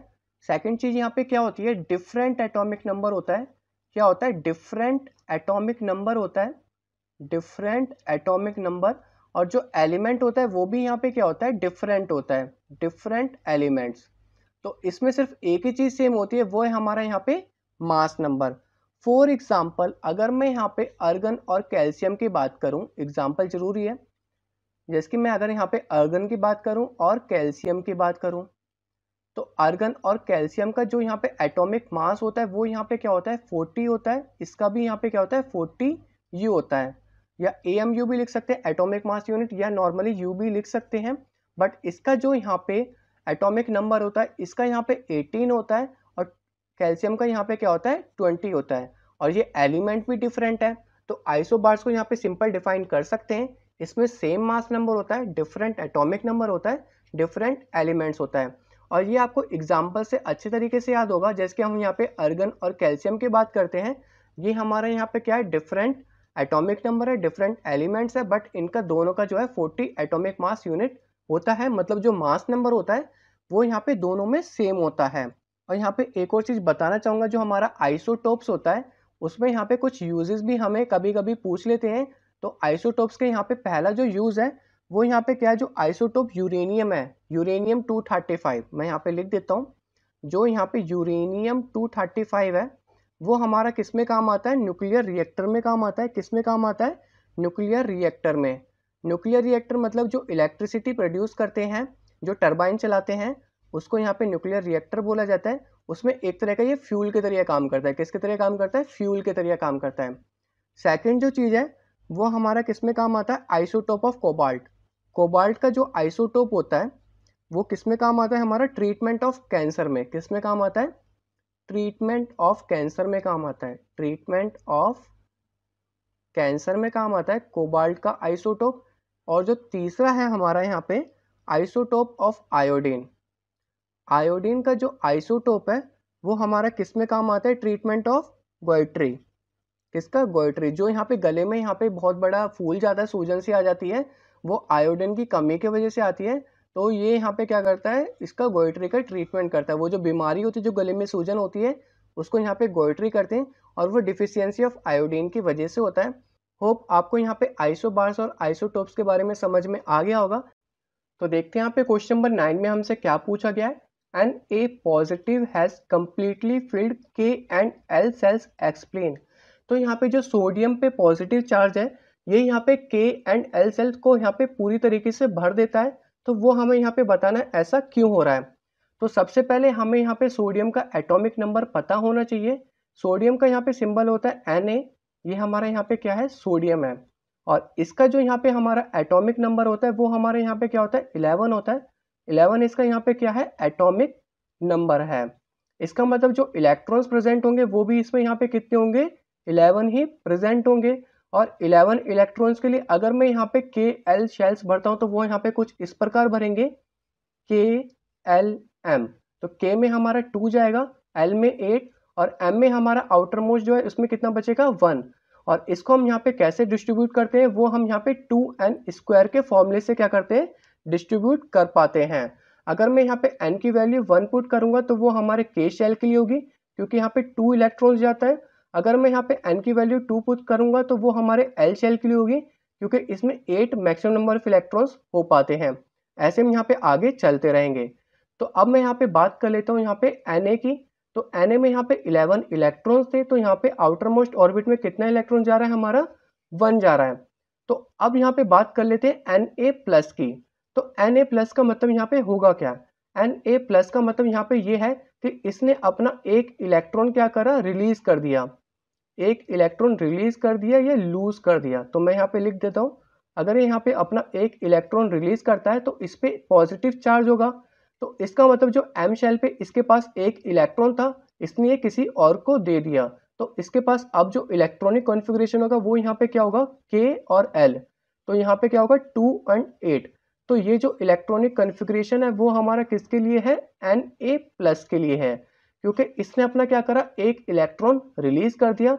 सेकेंड चीज़ यहाँ पे क्या होती है डिफरेंट एटॉमिक नंबर होता है क्या होता है डिफरेंट एटॉमिक नंबर होता है डिफरेंट एटॉमिक नंबर और जो एलिमेंट होता है वो भी यहाँ पे क्या होता है डिफरेंट होता है डिफरेंट एलिमेंट्स तो इसमें सिर्फ एक ही चीज़ सेम होती है वो है हमारा यहाँ पे मास नंबर फॉर एग्जाम्पल अगर मैं यहाँ पे अर्गन और कैल्शियम की बात करूँ एग्जाम्पल जरूरी है जैसे कि मैं अगर यहाँ पे अर्गन की बात करूँ और कैल्शियम की बात करूँ तो अर्गन और कैल्शियम का जो यहाँ पे एटॉमिक मास होता है वो यहाँ पे क्या होता है फोर्टी होता है इसका भी यहाँ पे क्या होता है फोर्टी यू होता है या ए एम यू भी लिख सकते हैं एटॉमिक मास यूनिट या नॉर्मली यू भी लिख सकते हैं बट इसका जो यहाँ पे एटॉमिक नंबर होता है इसका यहाँ पे एटीन होता है कैल्शियम का यहाँ पे क्या होता है ट्वेंटी होता है और ये एलिमेंट भी डिफरेंट है तो आइसोबार्स को यहाँ पे सिंपल डिफाइन कर सकते हैं इसमें सेम मास नंबर होता है डिफरेंट एटॉमिक नंबर होता है डिफरेंट एलिमेंट्स होता है और ये आपको एग्जाम्पल से अच्छे तरीके से याद होगा जैसे कि हम यहाँ पे अर्गन और कैल्शियम की बात करते हैं ये हमारे यहाँ पे क्या है डिफरेंट एटॉमिक नंबर है डिफरेंट एलिमेंट्स है बट इनका दोनों का जो है फोर्टी एटोमिक मास यूनिट होता है मतलब जो मास नंबर होता है वो यहाँ पे दोनों में सेम होता है और यहाँ पे एक और चीज़ बताना चाहूँगा जो हमारा आइसोटोप्स होता है उसमें यहाँ पे कुछ यूजेस भी हमें कभी कभी पूछ लेते हैं तो आइसोटोप्स के यहाँ पे पहला जो यूज़ है वो यहाँ पे क्या है जो आइसोटोप यूरेनियम है यूरेनियम 235 मैं यहाँ पे लिख देता हूँ जो यहाँ पे यूरेनियम 235 है वो हमारा किस में काम आता है न्यूक्लियर रिएक्टर में काम आता है किस में काम आता है न्यूक्लियर रिएक्टर में न्यूक्लियर रिएक्टर मतलब जो इलेक्ट्रिसिटी प्रोड्यूस करते हैं जो टर्बाइन चलाते हैं उसको यहाँ पे न्यूक्लियर रिएक्टर बोला जाता है उसमें एक तरह का ये फ्यूल के तरह काम करता है किसके तरह काम करता है फ्यूल के तरह काम करता है सेकेंड जो चीज़ है वो हमारा किस में काम आता है आइसोटोप ऑफ कोबाल्ट कोबाल्ट का जो आइसोटोप होता है वो किस में काम आता है हमारा ट्रीटमेंट ऑफ कैंसर में किस में काम आता है ट्रीटमेंट ऑफ कैंसर में काम आता है ट्रीटमेंट ऑफ कैंसर में काम आता है कोबाल्ट का आइसोटोप और जो तीसरा है हमारा यहाँ पे आइसोटोप ऑफ आयोडीन आयोडीन का जो आइसोटोप है वो हमारा किस में काम आता है ट्रीटमेंट ऑफ गोइट्री किसका गोइट्री जो यहाँ पे गले में यहाँ पे बहुत बड़ा फूल जाता है सूजन सी आ जाती है वो आयोडीन की कमी की वजह से आती है तो ये यहाँ पे क्या करता है इसका गोइट्री का ट्रीटमेंट करता है वो जो बीमारी होती है जो गले में सूजन होती है उसको यहाँ पे गोइट्री करते हैं और वो डिफिशियंसी ऑफ आयोडीन की वजह से होता है होप आपको यहाँ पे आइसोबार्स और आइसोटोप्स के बारे में समझ में आ गया होगा तो देखते हैं यहाँ पे क्वेश्चन नंबर नाइन में हमसे क्या पूछा गया है and A positive has completely filled K and L cells explain तो यहाँ पे जो सोडियम पे पॉजिटिव चार्ज है ये यहाँ पे K एंड L सेल को यहाँ पे पूरी तरीके से भर देता है तो वो हमें यहाँ पे बताना है ऐसा क्यों हो रहा है तो सबसे पहले हमें यहाँ पे सोडियम का एटॉमिक नंबर पता होना चाहिए सोडियम का यहाँ पे सिंबल होता है Na ये हमारा यहाँ पे क्या है सोडियम है और इसका जो यहाँ पे हमारा एटॉमिक नंबर होता है वो हमारे यहाँ पे क्या होता है इलेवन होता है इलेवन इसका यहाँ पे क्या है एटॉमिक नंबर है इसका मतलब जो इलेक्ट्रॉन्स प्रेजेंट होंगे वो भी इसमें यहाँ पे कितने होंगे इलेवन ही प्रेजेंट होंगे और इलेवन इलेक्ट्रॉन्स के लिए अगर मैं यहाँ पे के एल शेल्स भरता हूँ तो वो यहाँ पे कुछ इस प्रकार भरेंगे के एल एम तो के में हमारा टू जाएगा एल में एट और एम में हमारा आउटर मोस्ट जो है उसमें कितना बचेगा वन और इसको हम यहाँ पे कैसे डिस्ट्रीब्यूट करते हैं वो हम यहाँ पे टू एन स्क्वायर के फॉर्मूले से क्या करते हैं डिस्ट्रीब्यूट कर पाते हैं अगर मैं यहाँ पे एन की वैल्यू वन पुट करूंगा तो वो हमारे के शेल के लिए होगी क्योंकि यहाँ पे टू इलेक्ट्रॉन्स जाता है अगर मैं यहाँ पे एन की वैल्यू टू पुट करूंगा तो वो हमारे एल शेल के लिए होगी क्योंकि इसमें eight maximum number of electrons हो पाते हैं ऐसे हम यहाँ पे आगे चलते रहेंगे तो अब मैं यहाँ पे बात कर लेता हूँ यहाँ पे एन की तो एन में यहाँ पे इलेवन इलेक्ट्रॉन्स थे तो यहाँ पे आउटर मोस्ट ऑर्बिट में कितना इलेक्ट्रॉन जा रहा है हमारा वन जा रहा है तो अब यहाँ पे बात कर लेते हैं एन ए प्लस की तो एन ए प्लस का मतलब यहाँ पे होगा क्या एन ए प्लस का मतलब यहाँ पे ये है कि इसने अपना एक इलेक्ट्रॉन क्या करा रिलीज कर दिया एक इलेक्ट्रॉन रिलीज कर दिया या लूज कर दिया तो मैं यहाँ पे लिख देता हूँ अगर ये यहाँ पे अपना एक इलेक्ट्रॉन रिलीज करता है तो इस पर पॉजिटिव चार्ज होगा तो इसका मतलब जो एम शेल पे इसके पास एक इलेक्ट्रॉन था इसने ये किसी और को दे दिया तो इसके पास अब जो इलेक्ट्रॉनिक कॉन्फ़िगरेशन होगा वो यहाँ पे क्या होगा के और एल तो यहाँ पे क्या होगा टू एंड एट तो ये जो इलेक्ट्रॉनिक कन्फिग्रेशन है वो हमारा किसके लिए है एन ए प्लस के लिए है क्योंकि इसने अपना क्या करा एक इलेक्ट्रॉन रिलीज कर दिया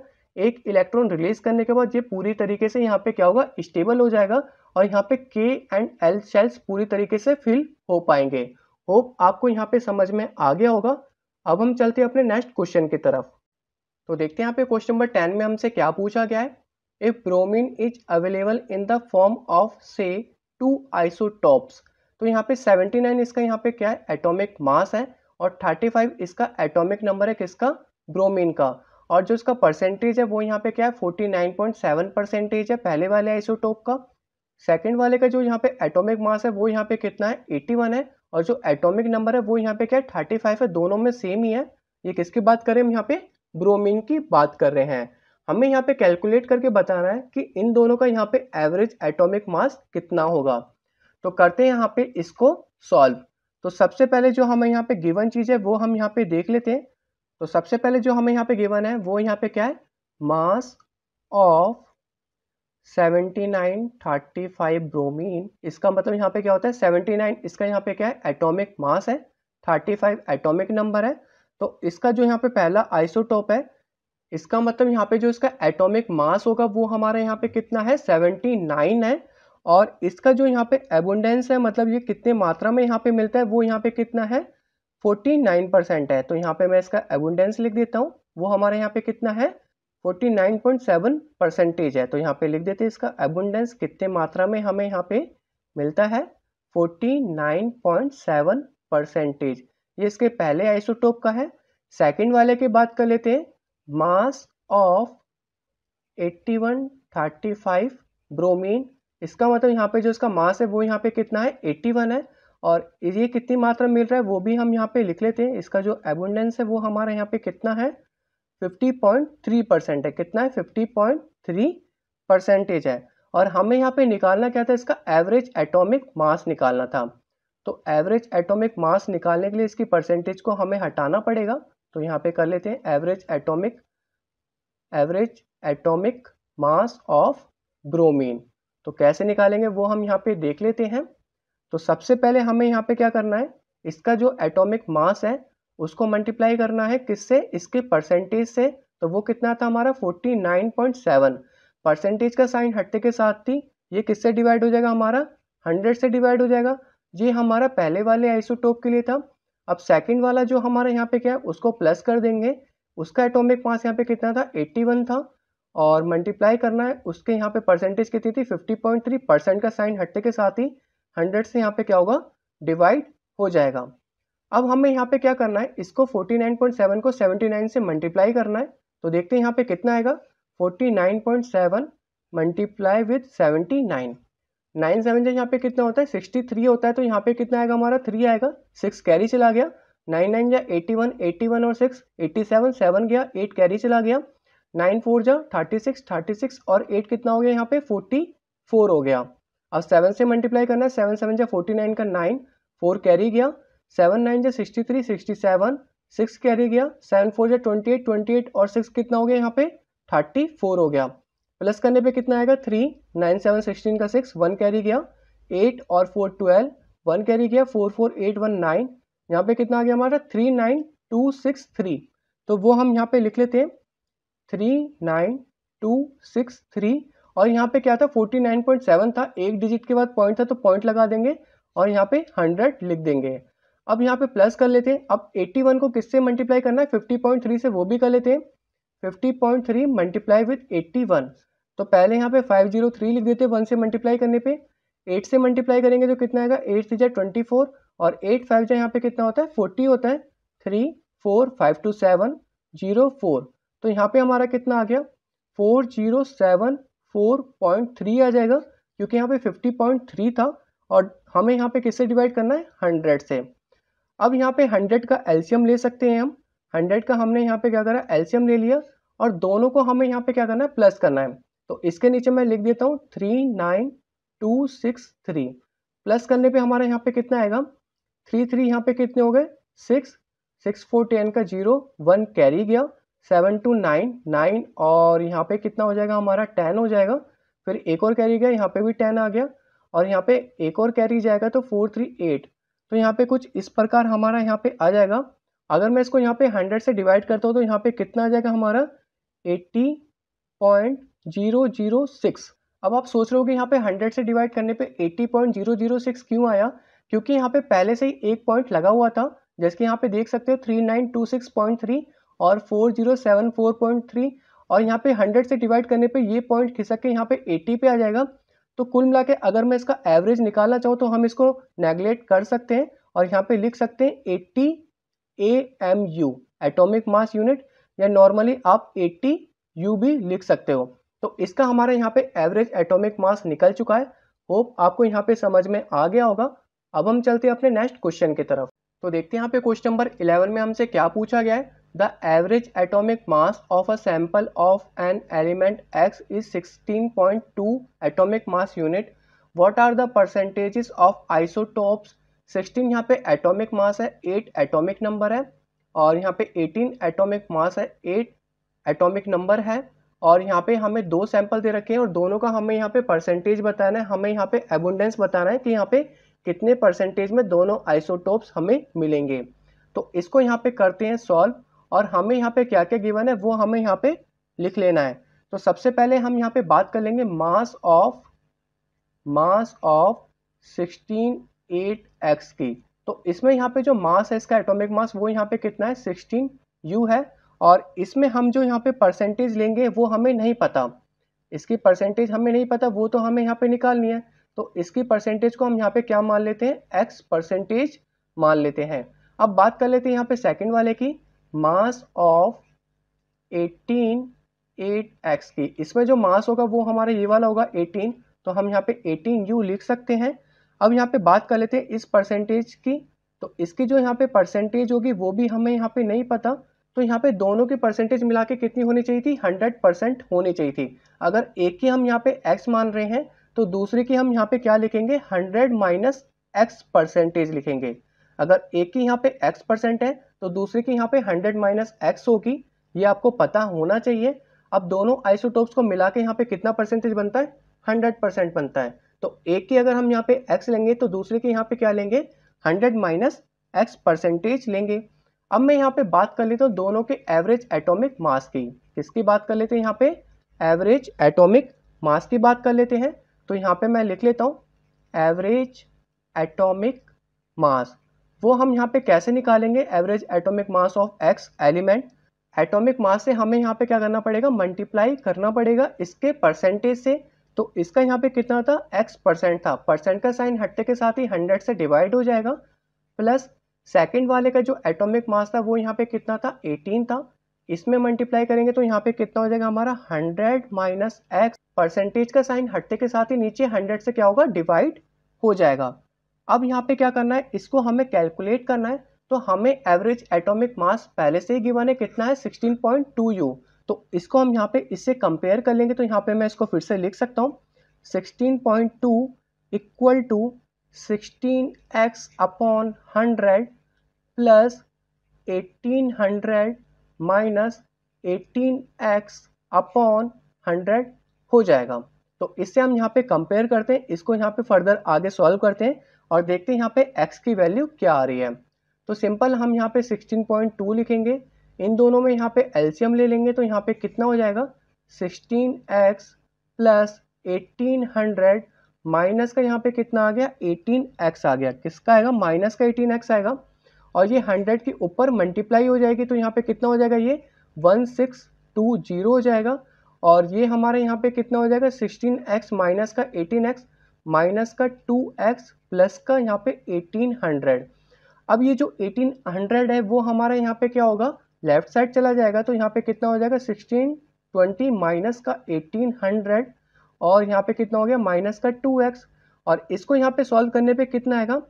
एक इलेक्ट्रॉन रिलीज करने के बाद ये पूरी तरीके से यहाँ पे क्या होगा स्टेबल हो जाएगा और यहाँ पे के एंड एल सेल्स पूरी तरीके से फिल हो पाएंगे होप आपको यहाँ पे समझ में आ गया होगा अब हम चलते हैं अपने नेक्स्ट क्वेश्चन की तरफ तो देखते हैं यहाँ पे क्वेश्चन नंबर टेन में हमसे क्या पूछा गया है if bromine is available in the form of से टू आइसोटॉप्स तो यहाँ पे 79 इसका यहाँ पे क्या है एटॉमिक मास है और 35 इसका एटॉमिक नंबर है किसका ब्रोमीन का और जो इसका परसेंटेज है वो यहाँ पे क्या है 49.7 परसेंटेज है पहले वाले आइसोटॉप का सेकेंड वाले का जो यहाँ पे एटॉमिक मास है वो यहाँ पे कितना है 81 है और जो एटोमिक नंबर है वो यहाँ पे क्या है थर्टी है दोनों में सेम ही है ये किसकी बात करें हम यहाँ पे ब्रोमिन की बात कर रहे हैं हमें यहाँ पे कैलकुलेट करके बताना है कि इन दोनों का यहाँ पे एवरेज एटॉमिक मास कितना होगा तो करते हैं यहाँ पे इसको सॉल्व तो सबसे पहले जो हमें यहाँ पे गिवन चीज़ है वो हम यहाँ पे देख लेते हैं तो सबसे पहले जो हमें यहाँ पे गिवन है वो यहाँ पे क्या है मास ऑफ 7935 ब्रोमीन इसका मतलब यहाँ पे क्या होता है 79 इसका यहाँ पे क्या है एटॉमिक मास है 35 एटॉमिक नंबर है तो इसका जो यहाँ पे पहला आइसोटोप है इसका मतलब यहाँ पे जो इसका एटॉमिक मास होगा वो हमारे यहाँ पे कितना है 79 है और इसका जो यहाँ पे एबुंडेंस है मतलब ये कितने मात्रा में यहाँ पे मिलता है वो यहाँ पे कितना है 49 परसेंट है तो यहाँ पे मैं इसका एबुंडेंस लिख देता हूँ वो हमारे यहाँ पे कितना है 49.7 परसेंटेज है तो यहाँ पे लिख देते हैं इसका एबुंडेंस कितने मात्रा में हमें यहाँ पे मिलता है फोर्टी परसेंटेज ये इसके पहले आइसोटोप का है सेकेंड वाले की बात कर लेते हैं मास ऑफ 8135 ब्रोमीन इसका मतलब यहाँ पे जो इसका मास है वो यहाँ पे कितना है 81 है और ये कितनी मात्रा मिल रहा है वो भी हम यहाँ पे लिख लेते हैं इसका जो एबुंडेंस है वो हमारे यहाँ पे कितना है 50.3 परसेंट है कितना है 50.3 परसेंटेज है और हमें यहाँ पे निकालना क्या था इसका एवरेज एटॉमिक मास निकालना था तो एवरेज एटॉमिक मास निकालने के लिए इसकी परसेंटेज को हमें हटाना पड़ेगा तो यहाँ पे कर लेते हैं average atomic average atomic mass of bromine तो कैसे निकालेंगे वो हम यहाँ पे देख लेते हैं तो सबसे पहले हमें यहाँ पे क्या करना है इसका जो एटॉमिक मास है उसको मल्टीप्लाई करना है किससे इसके परसेंटेज से तो वो कितना था हमारा 49.7 परसेंटेज का साइन हटते के साथ थी ये किससे डिवाइड हो जाएगा हमारा 100 से डिवाइड हो जाएगा ये हमारा पहले वाले आइसोटोप के लिए था अब सेकंड वाला जो हमारे यहाँ पे क्या है उसको प्लस कर देंगे उसका एटॉमिक मास यहाँ पे कितना था 81 था और मल्टीप्लाई करना है उसके यहाँ पे परसेंटेज कितनी थी 50.3 परसेंट का साइन हटने के साथ ही 100 से यहाँ पे क्या होगा डिवाइड हो जाएगा अब हमें यहाँ पे क्या करना है इसको 49.7 को 79 से मल्टीप्लाई करना है तो देखते हैं यहाँ पे कितना आएगा 49.7 मल्टीप्लाई विथ 79 नाइन सेवन जो यहाँ पे कितना होता है सिक्सटी थ्री होता है तो यहाँ पे कितना आएगा हमारा थ्री आएगा सिक्स कैरी चला गया नाइन नाइन जा एटी वन एटी वन और सिक्स एटी सेवन सेवन गया एट कैरी चला गया नाइन फोर जा थर्टी सिक्स थर्टी सिक्स और एट कितना हो गया यहाँ पे फोर्टी फोर हो गया अब सेवन से मल्टीप्लाई करना है सेवन सेवन जा फोर्टी नाइन का नाइन फोर कैरी गया सेवन नाइन जा sixty three sixty seven six carry गया सेवन फोर जा ट्वेंटी एट ट्वेंटी एट और सिक्स कितना हो गया यहाँ पे थर्टी फोर हो गया प्लस करने पे कितना आएगा थ्री नाइन सेवन सिक्सटीन का सिक्स वन कैरी गया एट और फोर ट्वेल्व वन कैरी गया four four eight one nine यहाँ पे कितना आ गया हमारा three nine two six three तो वो हम यहाँ पे लिख लेते हैं three nine two six three और यहाँ पे क्या था फोर्टी नाइन पॉइंट सेवन था एक डिजिट के बाद पॉइंट था तो पॉइंट लगा देंगे और यहाँ पे हंड्रेड लिख देंगे अब यहाँ पे प्लस कर लेते हैं अब एट्टी वन को किससे मल्टीप्लाई करना है फिफ्टी पॉइंट थ्री से वो भी कर लेते हैं fifty point three multiply with eighty one तो पहले यहाँ पे फाइव जीरो थ्री लिख देते हैं वन से मल्टीप्लाई करने पे एट से मल्टीप्लाई करेंगे तो कितना आएगा एट से जाए ट्वेंटी फोर और एट फाइव जाए यहाँ पे कितना होता है फोर्टी होता है three four five two seven zero four तो यहाँ पे हमारा कितना आ गया four zero seven four point three आ जाएगा क्योंकि यहाँ पे फिफ्टी पॉइंट थ्री था और हमें यहाँ पे किससे डिवाइड करना है हंड्रेड से अब यहाँ पे हंड्रेड का एल्शियम ले सकते हैं हम हंड्रेड का हमने यहाँ पे क्या करा एल्शियम ले लिया और दोनों को हमें यहाँ पे क्या करना है प्लस करना है तो इसके नीचे मैं लिख देता हूँ three nine two six three plus करने पे हमारे यहाँ पे कितना आएगा थ्री थ्री यहाँ पे कितने हो गए सिक्स सिक्स फोर टेन का जीरो वन कैरी गया सेवन टू नाइन नाइन और यहाँ पे कितना हो जाएगा हमारा टेन हो जाएगा फिर एक और कैरी गया यहाँ पे भी टेन आ गया और यहाँ पे एक और कैरी जाएगा तो फोर थ्री एट तो यहाँ पे कुछ इस प्रकार हमारा यहाँ पे आ जाएगा अगर मैं इसको यहाँ पे हंड्रेड से डिवाइड करता हूँ तो यहाँ पे कितना आ जाएगा हमारा eighty point zero zero six अब आप सोच रहे हो कि यहाँ पे हंड्रेड से डिवाइड करने पे eighty point zero zero six क्यों आया क्योंकि यहाँ पे पहले से ही एक पॉइंट लगा हुआ था जैसे कि यहाँ पे देख सकते हो three nine two six point three और four zero seven four point three और यहाँ पे हंड्रेड से डिवाइड करने पे ये पॉइंट खिसक के यहाँ पे एट्टी पे आ जाएगा तो कुल मिला के अगर मैं इसका एवरेज निकालना चाहूँ तो हम इसको नेग्लेक्ट कर सकते हैं और यहाँ पे लिख सकते हैं eighty A M U atomic mass unit या नॉर्मली आप एट्टी यू भी लिख सकते हो तो इसका हमारे यहाँ पे एवरेज एटॉमिक मास निकल चुका है होप आपको यहाँ पे समझ में आ गया होगा अब हम चलते हैं अपने नेक्स्ट क्वेश्चन की तरफ तो देखते हैं यहाँ पे क्वेश्चन नंबर इलेवन में हमसे क्या पूछा गया है the average atomic mass of a sample of an element X is 16.2 atomic mass unit what are the percentages of isotopes 16 यहाँ पे एटॉमिक मास है 8 एटॉमिक नंबर है और यहाँ पे 18 एटॉमिक मास है 8 एटॉमिक नंबर है और यहाँ पे हमें दो सैंपल दे रखे हैं और दोनों का हमें यहाँ पे परसेंटेज बताना है हमें यहाँ पे एबुंडेंस बताना है कि यहाँ पे कितने परसेंटेज में दोनों आइसोटोप्स हमें मिलेंगे तो इसको यहाँ पे करते हैं सॉल्व और हमें यहाँ पे क्या क्या गिवन है वो हमें यहाँ पे लिख लेना है तो सबसे पहले हम यहाँ पे बात कर लेंगे mass of mass of sixteen eight X की तो इसमें यहाँ पे जो मास है इसका एटोमिक मास वो यहाँ पे कितना है सिक्सटीन यू है और इसमें हम जो यहाँ पे परसेंटेज लेंगे वो हमें नहीं पता इसकी परसेंटेज हमें नहीं पता वो तो हमें यहाँ पे निकालनी है तो इसकी परसेंटेज को हम यहाँ पे क्या मान लेते हैं एक्स परसेंटेज मान लेते हैं अब बात कर लेते हैं यहाँ पे सेकंड वाले की mass of eighteen eight X की इसमें जो मास होगा वो हमारा ये वाला होगा एटीन तो हम यहाँ पे एटीन यू लिख सकते हैं अब यहाँ पे बात कर लेते हैं इस परसेंटेज की तो इसकी जो यहाँ पे परसेंटेज होगी वो भी हमें यहाँ पे नहीं पता तो यहाँ पे दोनों की परसेंटेज मिला के कितनी होनी चाहिए थी हंड्रेड परसेंट होनी चाहिए थी अगर एक की हम यहाँ पे एक्स मान रहे हैं तो दूसरे की हम यहाँ पे क्या लिखेंगे हंड्रेड माइनस एक्स परसेंटेज लिखेंगे अगर एक की यहाँ पे एक्स परसेंट है तो दूसरे की यहाँ पे हंड्रेड माइनस एक्स होगी ये आपको पता होना चाहिए अब दोनों आइसोटोप्स को मिला के यहाँ पे कितना परसेंटेज बनता है हंड्रेड परसेंट बनता है तो एक की अगर हम यहाँ पे एक्स लेंगे तो दूसरे के यहाँ पे क्या लेंगे हंड्रेड माइनस एक्स परसेंटेज लेंगे अब मैं यहाँ पे बात कर लेता हूँ दोनों के एवरेज एटॉमिक मास की किसकी बात कर लेते हैं यहाँ पे एवरेज एटॉमिक मास की बात कर लेते हैं तो यहाँ पे मैं लिख लेता हूँ एवरेज एटॉमिक मास वो हम यहाँ पे कैसे निकालेंगे average atomic mass of X element atomic mass से हमें यहाँ पे क्या करना पड़ेगा मल्टीप्लाई करना पड़ेगा इसके परसेंटेज से तो इसका यहाँ पे कितना था एक्स परसेंट था परसेंट का साइन हट्टे के साथ ही हंड्रेड से डिवाइड हो जाएगा प्लस सेकेंड वाले का जो एटॉमिक मास था वो यहाँ पे कितना था 18 था इसमें मल्टीप्लाई करेंगे तो यहाँ पे कितना हो जाएगा हमारा 100 माइनस एक्स परसेंटेज का साइन हटते के साथ ही नीचे 100 से क्या होगा डिवाइड हो जाएगा अब यहाँ पे क्या करना है इसको हमें कैलकुलेट करना है तो हमें एवरेज एटोमिक मास पहले से ही गिवन है कितना है टू यू तो इसको हम यहाँ पे इससे कंपेयर कर लेंगे तो यहाँ पे मैं इसको फिर से लिख सकता हूँ 16.2 equal to 16x upon hundred plus eighteen hundred minus eighteen X upon hundred हो जाएगा तो इससे हम यहाँ पे कंपेयर करते हैं इसको यहाँ पे फर्दर आगे सॉल्व करते हैं और देखते हैं यहाँ पे x की वैल्यू क्या आ रही है तो सिंपल हम यहाँ पे 16.2 लिखेंगे इन दोनों में यहाँ पे एल्शियम ले लेंगे तो यहाँ पे कितना हो जाएगा 16x plus eighteen hundred minus का यहाँ पे कितना आ गया 18x आ गया किसका आएगा माइनस का 18x आएगा और ये हंड्रेड के ऊपर मल्टीप्लाई हो जाएगी तो यहाँ पे कितना हो जाएगा ये वन सिक्स टू जीरो हो जाएगा और ये हमारे यहाँ पे कितना हो जाएगा सिक्सटीन एक्स माइनस का एटीन एक्स माइनस का टू एक्स प्लस का यहाँ पे एटीन हंड्रेड अब ये जो एटीन हंड्रेड है वो हमारे यहाँ पे क्या होगा लेफ्ट साइड चला जाएगा तो यहाँ पे कितना हो जाएगा सिक्सटीन ट्वेंटी माइनस का एटीन हंड्रेड और यहाँ पे कितना हो गया माइनस का टू एक्स और इसको यहाँ पे सॉल्व करने पे कितना आएगा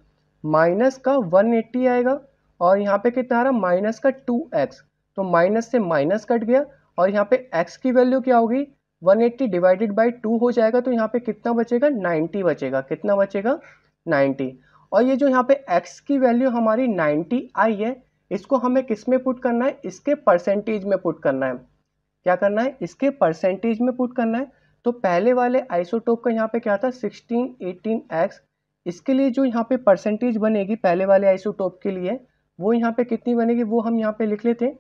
माइनस का 180 आएगा और यहाँ पे कितना आ रहा माइनस का टू एक्स तो माइनस से माइनस कट गया और यहाँ पे एक्स की वैल्यू क्या होगी 180 डिवाइडेड बाई टू हो जाएगा तो यहाँ पे कितना बचेगा 90 बचेगा कितना बचेगा 90 और ये जो यहाँ पे x की वैल्यू हमारी 90 आई है इसको हमें किस में पुट करना है इसके परसेंटेज में पुट करना है क्या करना है इसके परसेंटेज में पुट करना है तो पहले वाले आइसोटोप का यहाँ पे क्या था 16 18x इसके लिए जो यहाँ पे परसेंटेज बनेगी पहले वाले आइसोटोप के लिए वो यहाँ पे कितनी बनेगी वो हम यहाँ पे लिख लेते हैं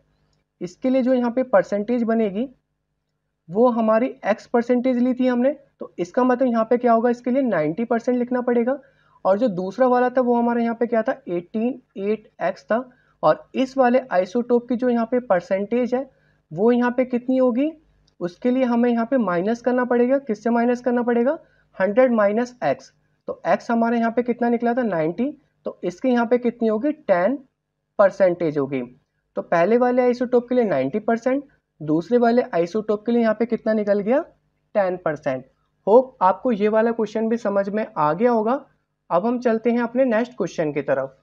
इसके लिए जो यहाँ पे परसेंटेज बनेगी वो हमारी एक्स परसेंटेज ली थी हमने तो इसका मतलब यहाँ पे क्या होगा इसके लिए नाइन्टी परसेंट लिखना पड़ेगा और जो दूसरा वाला था वो हमारे यहाँ पे क्या था एटीन एट एक्स था और इस वाले आइसोटोप की जो यहाँ पे परसेंटेज है वो यहाँ पे कितनी होगी उसके लिए हमें यहाँ पे माइनस करना पड़ेगा किससे माइनस करना पड़ेगा हंड्रेड माइनस एक्स तो एक्स हमारे यहाँ पे कितना निकला था नाइन्टी तो इसके यहाँ पे कितनी होगी टेन परसेंटेज होगी तो पहले वाले आइसोटोप के लिए 90 परसेंट दूसरे वाले आइसोटोप के लिए यहाँ पे कितना निकल गया 10 परसेंट होप आपको ये वाला क्वेश्चन भी समझ में आ गया होगा अब हम चलते हैं अपने नेक्स्ट क्वेश्चन की तरफ